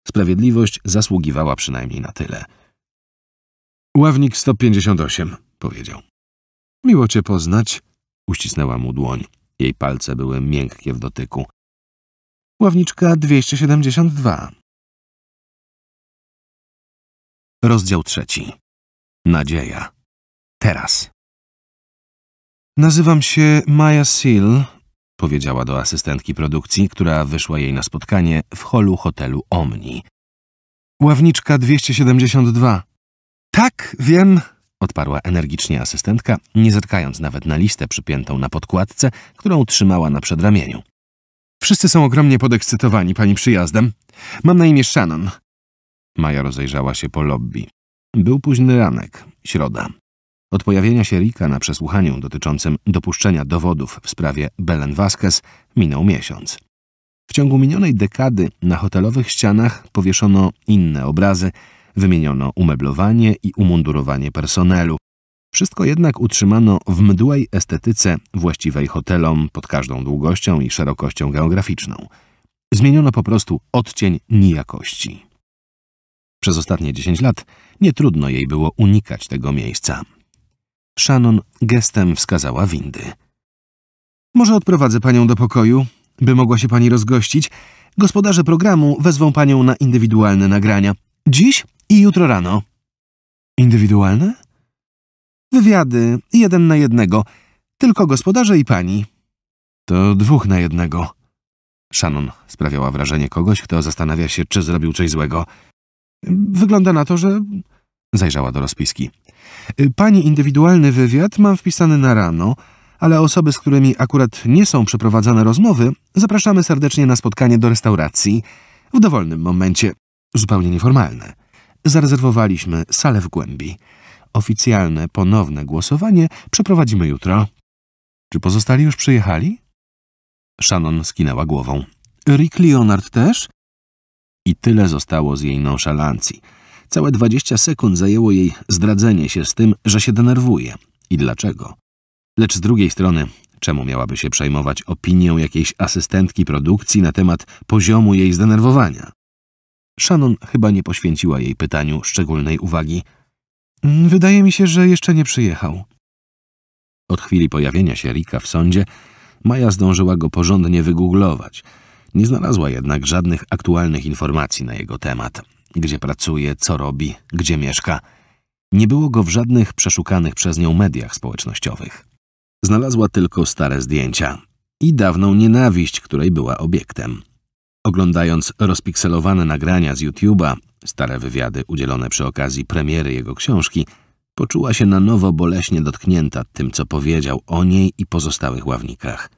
Sprawiedliwość zasługiwała przynajmniej na tyle. Ławnik 158, powiedział. Miło cię poznać, uścisnęła mu dłoń. Jej palce były miękkie w dotyku. Ławniczka 272. Rozdział trzeci. Nadzieja. Teraz. Nazywam się Maya Seal, powiedziała do asystentki produkcji, która wyszła jej na spotkanie w holu hotelu Omni. Ławniczka 272. Tak, wiem, odparła energicznie asystentka, nie zerkając nawet na listę przypiętą na podkładce, którą trzymała na przedramieniu. Wszyscy są ogromnie podekscytowani pani przyjazdem. Mam na imię Shannon. Maja rozejrzała się po lobby. Był późny ranek, środa. Od pojawienia się Rika na przesłuchaniu dotyczącym dopuszczenia dowodów w sprawie Belen Vasquez minął miesiąc. W ciągu minionej dekady na hotelowych ścianach powieszono inne obrazy, wymieniono umeblowanie i umundurowanie personelu. Wszystko jednak utrzymano w mdłej estetyce właściwej hotelom pod każdą długością i szerokością geograficzną. Zmieniono po prostu odcień nijakości. Przez ostatnie 10 lat nie trudno jej było unikać tego miejsca. Shannon gestem wskazała windy. Może odprowadzę panią do pokoju, by mogła się pani rozgościć. Gospodarze programu wezwą panią na indywidualne nagrania. Dziś i jutro rano. Indywidualne? Wywiady, jeden na jednego. Tylko gospodarze i pani. To dwóch na jednego. Shannon sprawiała wrażenie kogoś, kto zastanawia się, czy zrobił coś złego. Wygląda na to, że... Zajrzała do rozpiski. Y, pani indywidualny wywiad mam wpisany na rano, ale osoby, z którymi akurat nie są przeprowadzane rozmowy, zapraszamy serdecznie na spotkanie do restauracji w dowolnym momencie, zupełnie nieformalne. Zarezerwowaliśmy salę w głębi. Oficjalne ponowne głosowanie przeprowadzimy jutro. Czy pozostali już przyjechali? Shannon skinęła głową. Rick Leonard też? I tyle zostało z jej nonszalancji. Całe 20 sekund zajęło jej zdradzenie się z tym, że się denerwuje. I dlaczego? Lecz z drugiej strony, czemu miałaby się przejmować opinią jakiejś asystentki produkcji na temat poziomu jej zdenerwowania? Shannon chyba nie poświęciła jej pytaniu szczególnej uwagi. Wydaje mi się, że jeszcze nie przyjechał. Od chwili pojawienia się Rika w sądzie, Maja zdążyła go porządnie wygooglować. Nie znalazła jednak żadnych aktualnych informacji na jego temat gdzie pracuje, co robi, gdzie mieszka. Nie było go w żadnych przeszukanych przez nią mediach społecznościowych. Znalazła tylko stare zdjęcia i dawną nienawiść, której była obiektem. Oglądając rozpikselowane nagrania z YouTube'a, stare wywiady udzielone przy okazji premiery jego książki, poczuła się na nowo boleśnie dotknięta tym, co powiedział o niej i pozostałych ławnikach.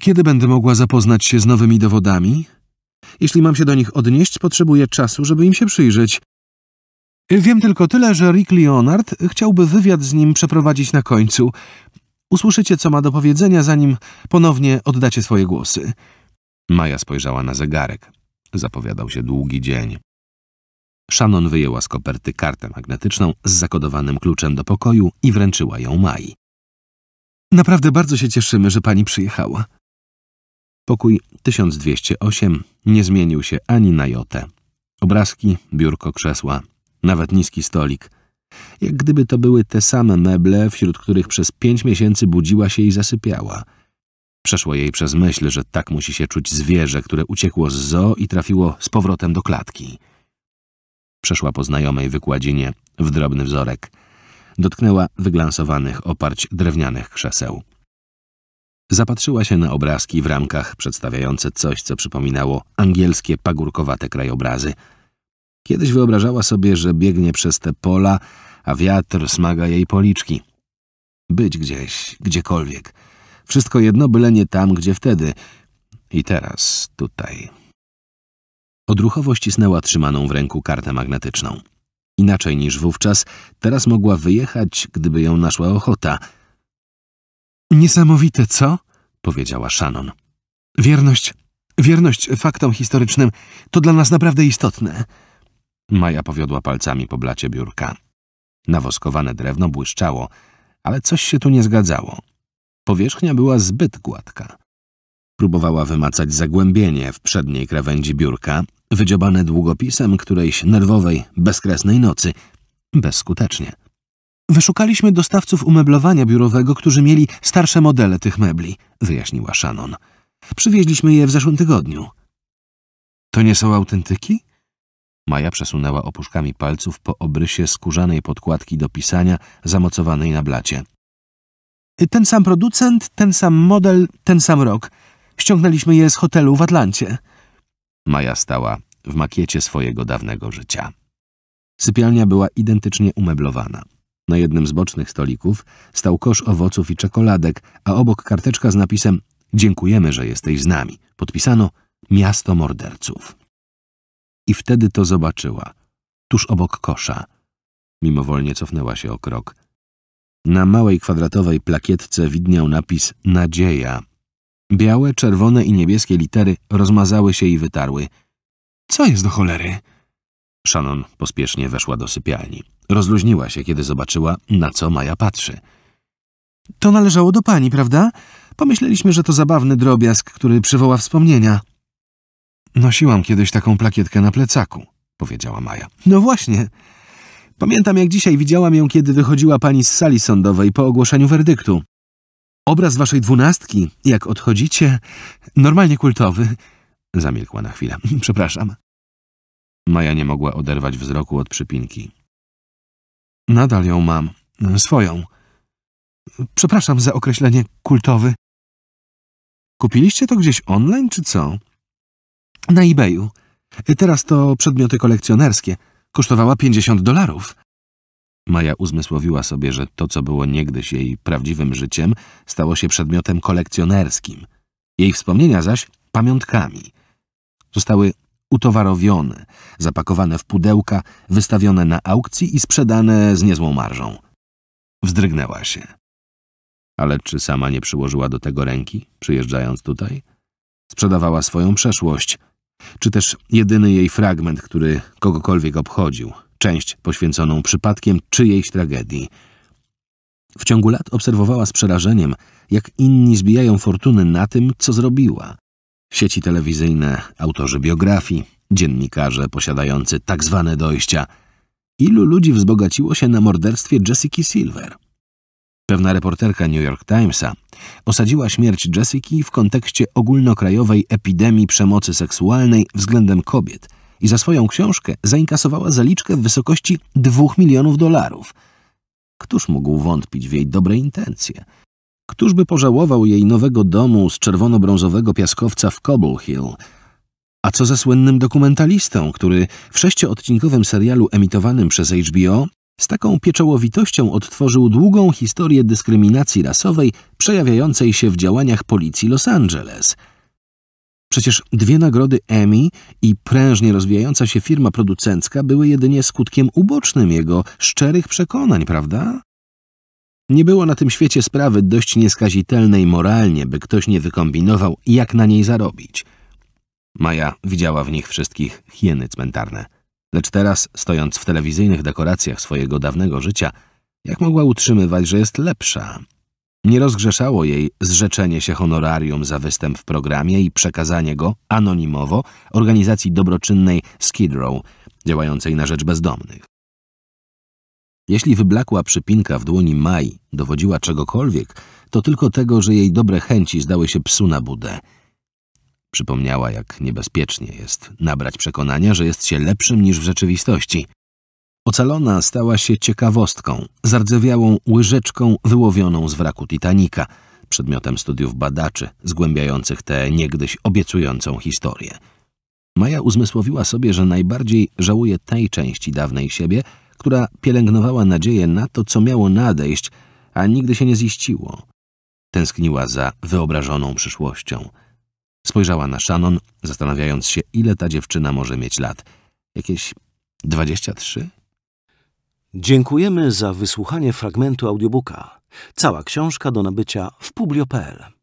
Kiedy będę mogła zapoznać się z nowymi dowodami? Jeśli mam się do nich odnieść, potrzebuję czasu, żeby im się przyjrzeć. Wiem tylko tyle, że Rick Leonard chciałby wywiad z nim przeprowadzić na końcu. Usłyszycie, co ma do powiedzenia, zanim ponownie oddacie swoje głosy. Maja spojrzała na zegarek. Zapowiadał się długi dzień. Shannon wyjęła z koperty kartę magnetyczną z zakodowanym kluczem do pokoju i wręczyła ją Mai. Naprawdę bardzo się cieszymy, że pani przyjechała. Pokój 1208 nie zmienił się ani na jotę. Obrazki, biurko, krzesła, nawet niski stolik. Jak gdyby to były te same meble, wśród których przez pięć miesięcy budziła się i zasypiała. Przeszło jej przez myśl, że tak musi się czuć zwierzę, które uciekło z zoo i trafiło z powrotem do klatki. Przeszła po znajomej wykładzinie w drobny wzorek. Dotknęła wyglansowanych oparć drewnianych krzeseł. Zapatrzyła się na obrazki w ramkach przedstawiające coś, co przypominało angielskie pagórkowate krajobrazy. Kiedyś wyobrażała sobie, że biegnie przez te pola, a wiatr smaga jej policzki. Być gdzieś, gdziekolwiek. Wszystko jedno, byle nie tam, gdzie wtedy. I teraz, tutaj. Odruchowo ścisnęła trzymaną w ręku kartę magnetyczną. Inaczej niż wówczas, teraz mogła wyjechać, gdyby ją naszła ochota – Niesamowite, co? powiedziała Shannon. Wierność, wierność faktom historycznym to dla nas naprawdę istotne. Maja powiodła palcami po blacie biurka. Nawoskowane drewno błyszczało, ale coś się tu nie zgadzało. Powierzchnia była zbyt gładka. Próbowała wymacać zagłębienie w przedniej krawędzi biurka, wydziobane długopisem którejś nerwowej, bezkresnej nocy, bezskutecznie. Wyszukaliśmy dostawców umeblowania biurowego, którzy mieli starsze modele tych mebli, wyjaśniła Shannon. Przywieźliśmy je w zeszłym tygodniu. To nie są autentyki? Maja przesunęła opuszkami palców po obrysie skórzanej podkładki do pisania zamocowanej na blacie. Ten sam producent, ten sam model, ten sam rok. Ściągnęliśmy je z hotelu w Atlancie. Maja stała w makiecie swojego dawnego życia. Sypialnia była identycznie umeblowana. Na jednym z bocznych stolików stał kosz owoców i czekoladek, a obok karteczka z napisem Dziękujemy, że jesteś z nami. Podpisano Miasto Morderców. I wtedy to zobaczyła. Tuż obok kosza. Mimowolnie cofnęła się o krok. Na małej kwadratowej plakietce widniał napis Nadzieja. Białe, czerwone i niebieskie litery rozmazały się i wytarły. Co jest do cholery? Shannon pospiesznie weszła do sypialni. Rozluźniła się, kiedy zobaczyła, na co Maja patrzy. To należało do pani, prawda? Pomyśleliśmy, że to zabawny drobiazg, który przywoła wspomnienia. Nosiłam kiedyś taką plakietkę na plecaku, powiedziała Maja. No właśnie. Pamiętam, jak dzisiaj widziałam ją, kiedy wychodziła pani z sali sądowej po ogłoszeniu werdyktu. Obraz waszej dwunastki, jak odchodzicie, normalnie kultowy. Zamilkła na chwilę. Przepraszam. Maja nie mogła oderwać wzroku od przypinki. Nadal ją mam. E, swoją. Przepraszam za określenie kultowy. Kupiliście to gdzieś online, czy co? Na eBayu. E, teraz to przedmioty kolekcjonerskie. Kosztowała 50 dolarów. Maja uzmysłowiła sobie, że to, co było niegdyś jej prawdziwym życiem, stało się przedmiotem kolekcjonerskim. Jej wspomnienia zaś pamiątkami. Zostały utowarowione, zapakowane w pudełka, wystawione na aukcji i sprzedane z niezłą marżą. Wzdrygnęła się. Ale czy sama nie przyłożyła do tego ręki, przyjeżdżając tutaj? Sprzedawała swoją przeszłość, czy też jedyny jej fragment, który kogokolwiek obchodził, część poświęconą przypadkiem czyjejś tragedii. W ciągu lat obserwowała z przerażeniem, jak inni zbijają fortuny na tym, co zrobiła – Sieci telewizyjne, autorzy biografii, dziennikarze posiadający tak zwane dojścia. Ilu ludzi wzbogaciło się na morderstwie Jessica Silver? Pewna reporterka New York Timesa osadziła śmierć Jessica w kontekście ogólnokrajowej epidemii przemocy seksualnej względem kobiet i za swoją książkę zainkasowała zaliczkę w wysokości dwóch milionów dolarów. Któż mógł wątpić w jej dobre intencje? Któżby pożałował jej nowego domu z czerwono-brązowego piaskowca w Cobble Hill? A co ze słynnym dokumentalistą, który w sześcioodcinkowym serialu emitowanym przez HBO z taką pieczołowitością odtworzył długą historię dyskryminacji rasowej przejawiającej się w działaniach policji Los Angeles. Przecież dwie nagrody Emmy i prężnie rozwijająca się firma producencka były jedynie skutkiem ubocznym jego szczerych przekonań, prawda? Nie było na tym świecie sprawy dość nieskazitelnej moralnie, by ktoś nie wykombinował, jak na niej zarobić. Maja widziała w nich wszystkich hieny cmentarne. Lecz teraz, stojąc w telewizyjnych dekoracjach swojego dawnego życia, jak mogła utrzymywać, że jest lepsza? Nie rozgrzeszało jej zrzeczenie się honorarium za występ w programie i przekazanie go anonimowo organizacji dobroczynnej Skid Row, działającej na rzecz bezdomnych. Jeśli wyblakła przypinka w dłoni Mai dowodziła czegokolwiek, to tylko tego, że jej dobre chęci zdały się psu na budę. Przypomniała, jak niebezpiecznie jest nabrać przekonania, że jest się lepszym niż w rzeczywistości. Ocalona stała się ciekawostką, zardzewiałą łyżeczką wyłowioną z wraku Titanika, przedmiotem studiów badaczy zgłębiających tę niegdyś obiecującą historię. Maja uzmysłowiła sobie, że najbardziej żałuje tej części dawnej siebie, która pielęgnowała nadzieję na to, co miało nadejść, a nigdy się nie ziściło. Tęskniła za wyobrażoną przyszłością. Spojrzała na Shannon, zastanawiając się, ile ta dziewczyna może mieć lat. Jakieś dwadzieścia trzy? Dziękujemy za wysłuchanie fragmentu audiobooka. Cała książka do nabycia w publio.pl.